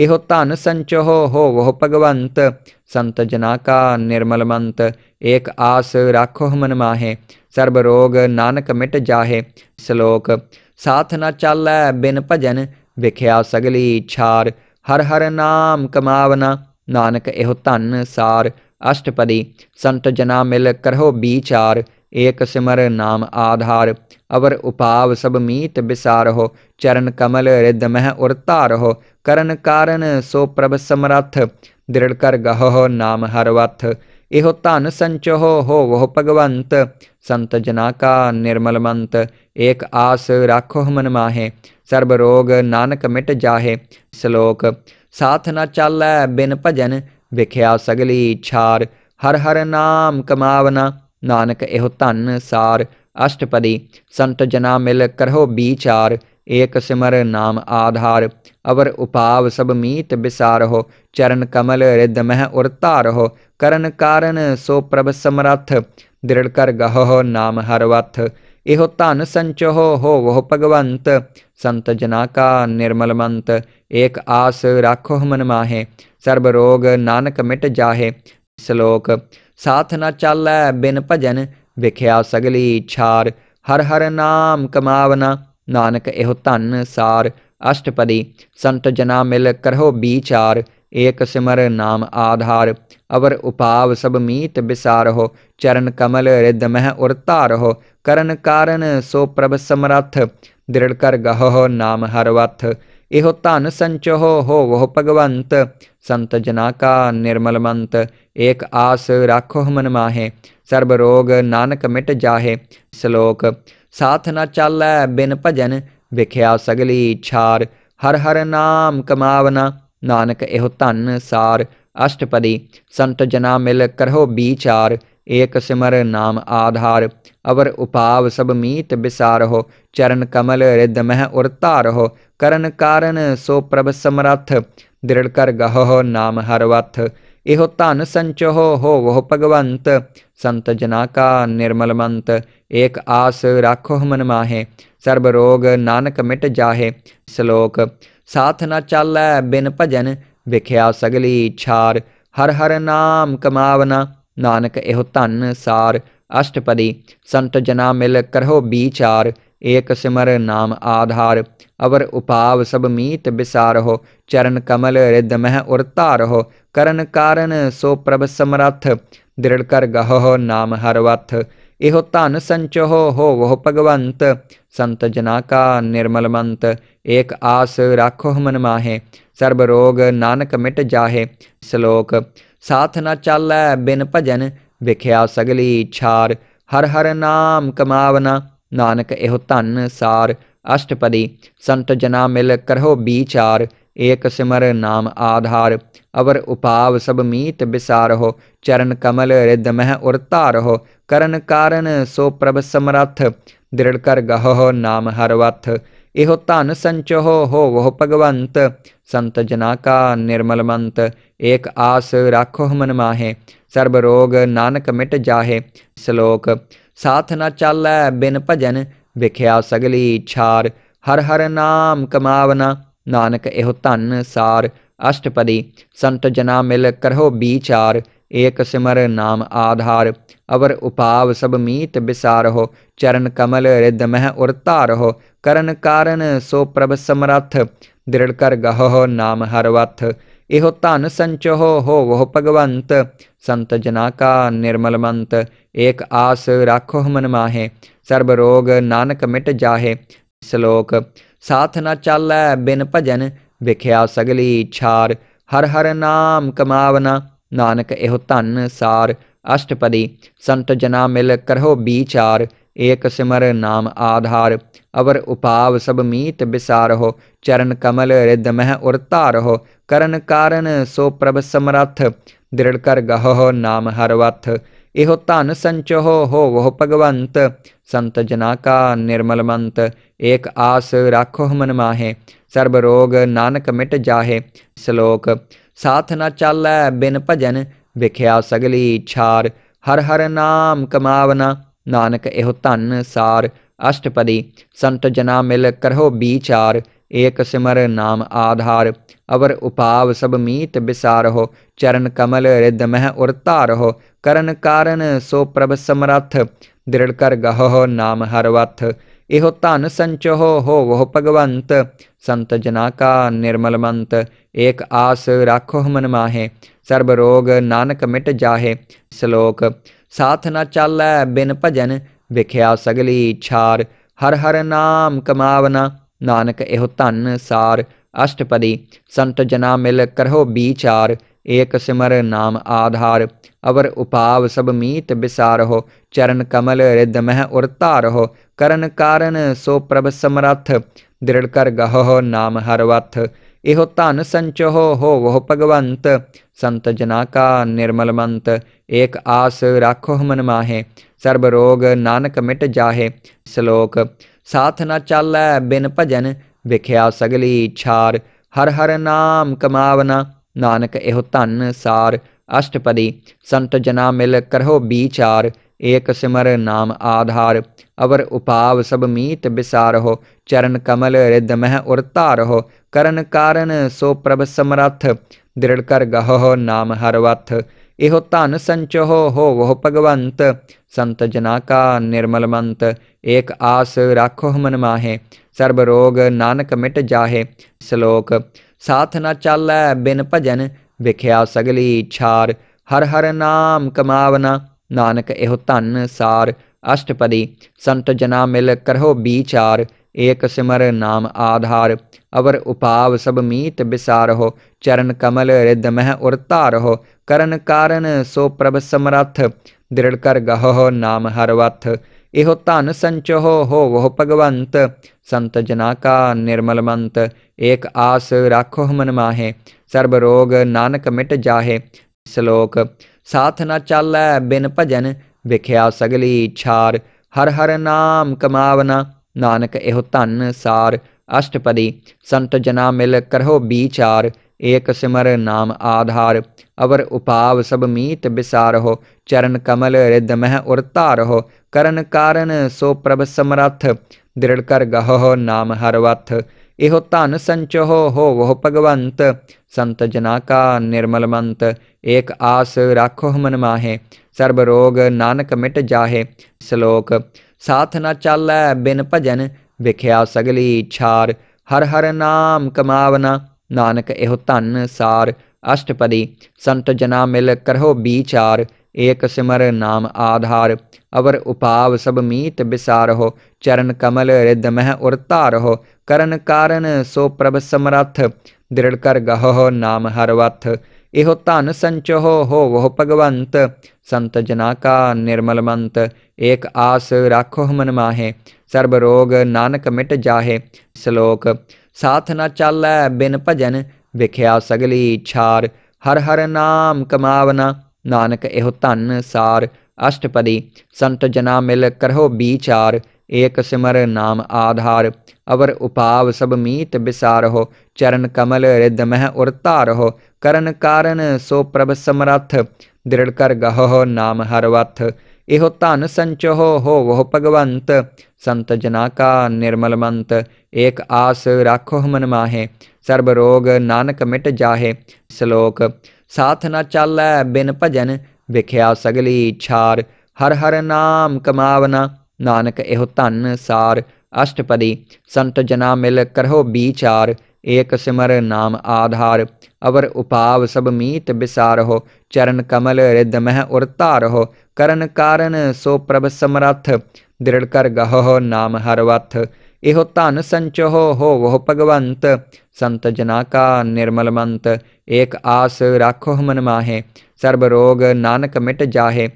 एहो धन संचो हो वह भगवंत संत जना का निर्मल मंत एक आस राखो मन माहे सर्व रोग नानक मिट जाहे श्लोक साथ न चल बिन भजन विख्या सगली छार हर हर नाम कमावना नानक एहो धन सार अष्टपदी संत जना मिल करहो बीचार एक सिमर नाम आधार अवर उपाव सब मीत बिसार हो चरण कमल रिद मह उतार हो करण कारण सो प्रभ समरथ दृढ़ कर हो नाम हरवथ इहो धन संचहो हो वह भगवंत संत जना का निर्मल मंत एक आस राखो मन माहे सर्व रोग नानक मिट जाहे श्लोक साथ न चालै बिन भजन विख्या सगली छार हर हर नाम कमावना नानक एहो धन सार अष्टपदी संत जना मिल करहो विचार एक सिमर नाम आधार अवर उपाव सब मीत बिसार हो चरण कमल रिद मह उड़ता रहो करण कारण सो प्रभ समरथ दृढ़ कर गहो नाम हरवथ इहो धन संचहो हो वह भगवंत संत जना का निर्मल मंत एक आस राखो मन माहे सर्व रोग नानक मिट जाहे श्लोक साथ न चालै बिन भजन ਵਿਖਿਆ ਸਗਲੀ ਇਛਾਰ ਹਰ ਹਰ ਨਾਮ ਕਮਾਵਨਾ ਨਾਨਕ ਇਹੋ ਧਨ ਸਾਰ ਅਸ਼ਟਪਦੀ ਸੰਤ ਜਨਾ ਮਿਲ ਕਰਹੋ ਵਿਚਾਰ ਏਕ ਸਿਮਰ ਨਾਮ ਆਧਾਰ ਅਵਰ ਉਪਾਵ ਸਭ ਮੀਤ ਵਿਸਾਰਹੁ ਚਰਨ ਕਮਲ ਰਿਦ ਮਹਿ ਉਰ ਧਾਰਹੁ ਕਰਨ ਕਾਰਨ ਸੋ ਪ੍ਰਭ ਸਮਰੱਥ ਦ੍ਰਿੜ ਕਰ ਗਹੋ ਨਾਮ ਹਰ ਵਥ ਇਹੋ ਧਨ ਸੰਚੋ ਹੋਵੋ ਭਗਵੰਤ ਸੰਤ ਜਨਾ ਕਾ ਨਿਰਮਲ ਮੰਤ ਏਕ ਆਸ ਰੱਖੋ ਮਨ ਮਾਹੇ ਸਰਬ ਰੋਗ ਨਾਨਕ ਮਿਟ ਜਾਹੇ ਸ਼ਲੋਕ ਸਾਥ ਨਾ ਚੱਲੈ ਬਿਨ ਭਜਨ ਵਿਖਿਆ ਸਗਲੀ ਛਾਰ ਹਰ ਹਰ ਨਾਮ ਕਮਾਵਨਾ ਨਾਨਕ ਇਹੋ ਧਨ ਸਾਰ ਅਸ਼ਟਪਦੀ ਸੰਤ ਜਨਾ ਮਿਲ ਕਰੋ ਵਿਚਾਰ एक सिमर नाम आधार अवर उपाव सब मीत बिसार हो चरण कमल मह उड़ता हो करण कारण सो प्रभ समरथ दृढ़ कर गहो नाम हरवथ इहो धन संच हो वह भगवंत संत जना का निर्मल मंत एक आस राखो मन माहे सर्व रोग नानक मिट जाहे श्लोक साथ न चालै बिन भजन विख्या सगली छार हर हर नाम कमावना नानक एहो धन सार अष्टपदी संत जना मिल करहो बीचार एक सिमर नाम आधार अवर उपाव सब मीत हो चरण कमल रिद मह उरतारहो करण कारण सो प्रभ समरथ दृढ़ कर गहो नाम हरवथ एहो धन संचोह हो वह भगवंत संत जना का निर्मल मंत एक आस राखो मन माहे सर्व रोग नानक मिट जाहे श्लोक साथ ना चालै बिन भजन विख्या सगली छार हर हर नाम कमावना नानक एहो धन सार अष्टपदी संत जना मिल करहो बीचार एक सिमर नाम आधार अवर उपाव सब मीत बिसारहो चरण कमल रिद मह उर उतारहो करण कारण सो प्रभ समरथ दृढ़ कर गहो नाम हर वथ एहो तन संचो हो वह भगवंत संत जना का निर्मल मंत एक आस राखो मन माहे सर्ब रोग नानक मिट जाहे श्लोक साथ न चल बिन भजन विख्या सगली छार हर हर नाम कमावना नानक एहो धन सार अष्टपदी संत जना मिल करहो बीचार एक सिमर नाम आधार अवर उपाव सब मीत बिसार हो चरण कमल रिद मह उड़तार हो करण कारण सो प्रभ समरथ दृढ़ कर हो नाम हरवथ इहो धन संचहो हो वह भगवंत संत जना का निर्मल मंत एक आस राखो मन माहे सर्व रोग नानक मिट जाहे श्लोक साथ न चल बिन भजन विख्या सगली छार हर हर नाम कमावना नानक एहो धन सार अष्टपदी संत जना मिल करहो बीचार एक सिमर नाम आधार अवर उपाव सब मीत बिसार हो चरण कमल रिद मह उड़ता रहो करण कारण सो प्रभ समरथ दृढ़ कर गहो नाम हरवथ इहो धन संचहो हो वह भगवंत संत जना का निर्मल मंत एक आस राखो मन माहे सर्व रोग नानक मिट जाहे श्लोक साथ न चालै बिन भजन ਵਿਖਿਆ ਸਗਲੀ ਛਾਰ ਹਰ ਹਰ ਨਾਮ ਕਮਾਵਨਾ ਨਾਨਕ ਇਹੋ ਧੰਨ ਸਾਰ ਅਸ਼ਟਪਦੀ ਸੰਤ ਜਨਾ ਮਿਲ ਕਰੋ ਵਿਚਾਰ ਏਕ ਸਿਮਰ ਨਾਮ ਆਧਾਰ ਅਵਰ ਉਪਾਵ ਸਭ ਮੀਤ ਵਿਸਾਰਹੁ ਚਰਨ ਕਮਲ ਰਿਦ ਮਹਿ ਉਰ ਧਾਰਹੁ ਕਰਨ ਕਾਰਨ ਸੋ ਪ੍ਰਭ ਸਮਰੱਥ ਦ੍ਰਿੜ ਕਰ ਗਹੋ ਨਾਮ ਹਰ ਵਥ एहो धन संचो हो वह भगवंत संत जना का निर्मल मंत एक आस राखो मन माहे सर्ब रोग नानक मिट जाहे श्लोक साथ न चल बिन भजन विख्या सगली छार हर हर नाम कमावना नानक एहो धन सार अष्टपदी संत जना मिल करहो बीचार एक सिमर नाम आधार अवर उपाव सब मीत बिसारहो चरण कमल रिद मह उड़ता रहो करण कारण सो प्रभ समरथ दृढ़ कर गहो नाम हरवथ एहो धन संचोह हो वह भगवंत संत जना का निर्मल मंत एक आस राखो मन माहे सर्व रोग नानक मिट जाहे श्लोक साथ न चाल बिन भजन विख्या सगली छार हर हर नाम कमावना नानक एहो धन सार अष्टपदी संत जना मिल करहो बीचार एक सिमर नाम आधार अवर उपाव सब मीत बिसार हो चरण कमल रिद मह उड़ता रहो करण कारण सो प्रभ समरथ दृढ़ कर गहो नाम हरवथ इहो धन संच हो वह भगवंत संत जना का निर्मल मंत एक आस राखो मन माहे सर्व रोग नानक मिट जाहे श्लोक साथ न चालै बिन भजन विख्या सगली छार हर हर नाम कमावना नानक एहो धन सार अष्टपदी संत जना मिल करहो बीचार एक सिमर नाम आधार अवर उपाव सब मीत बिसारहो चरण कमल रिद मह उड़ता रहो करण कारण सो प्रभ समरथ दृढ़ कर गहो नाम हरवथ एहो धन संचहो हो वह भगवंत संत जना का निर्मल मंत एक आस राखो मन माहे सर्व रोग नानक मिट जाहे श्लोक साथ ना चलै बिन भजन विख्या सगली छार हर हर नाम कमावना नानक एहो धन सार अष्टपदी संत जना मिल करहो बीचार एक सिमर नाम आधार अवर उपाव सब मीत हो चरण कमल रिद मह उर उतारहो करण कारण सो प्रभ समरथ दृढ़ कर गहो नाम हरवथ ਇਹੋ ਧਨ ਸੰਚੋ ਹੋਵੋ ਭਗਵੰਤ ਸੰਤ ਜਨਾ ਕਾ ਨਿਰਮਲ ਮੰਤ ਏਕ ਆਸ ਰੱਖੋ ਮਨ ਮਾਹੇ ਸਰਬ ਰੋਗ ਨਾਨਕ ਮਿਟ ਜਾਹੇ ਸ਼ਲੋਕ ਸਾਥ ਨਾ ਚੱਲੈ ਬਿਨ ਭਜਨ ਵਿਖਿਆ ਸਗਲੀ ਛਾਰ ਹਰ ਹਰ ਨਾਮ ਕਮਾਵਨਾ ਨਾਨਕ ਇਹੋ ਧਨ ਸਾਰ ਅਸ਼ਟਪਦੀ ਸੰਤ ਜਨਾ ਮਿਲ ਕਰੋ ਵਿਚਾਰ एक सिमर नाम आधार अवर उपाव सब मीत बिसार हो चरण कमल रिद मह उड़ता हो करण कारण सो प्रभ समरथ दृढ़ कर गहो नाम हरवथ इहो धन संचहो हो वह भगवंत संत जना का निर्मल मंत एक आस राखो मन माहे सर्व रोग नानक मिट जाहे श्लोक साथ न चालै बिन भजन विख्या सगली छार हर हर नाम कमावना नानक एह धन सार अष्टपदी संत जना मिल करो बीचार एक सिमर नाम आधार अवर उपाव सब मीत बिसार हो चरण कमल रिद मह उतारहो करण कारण सो प्रभ समरथ दृढ़ कर गहो नाम हरवथ एहो धन संचहो हो वह भगवंत संत जना का निर्मल मंत एक आस राखो मन माहे सर्व रोग नानक मिट जाहे श्लोक साथ ਨਾ चल बिन भजन ਵਿਖਿਆ सगली छार हर हर नाम कमावना नानक एहो धन सार अष्टपदी संत जना मिल करहो बीचार एक सिमर नाम आधार अवर उपाव सब मीत बिसार हो चरण कमल रिद मह उड़तार हो करण कारण सो प्रभ समरथ दृढ़ कर गहो नाम हर वथ एहो धन संचहो हो वह भगवंत संत जना का निर्मल मंत एक आस राखो मन माहे सर्व रोग नानक मिट जाहे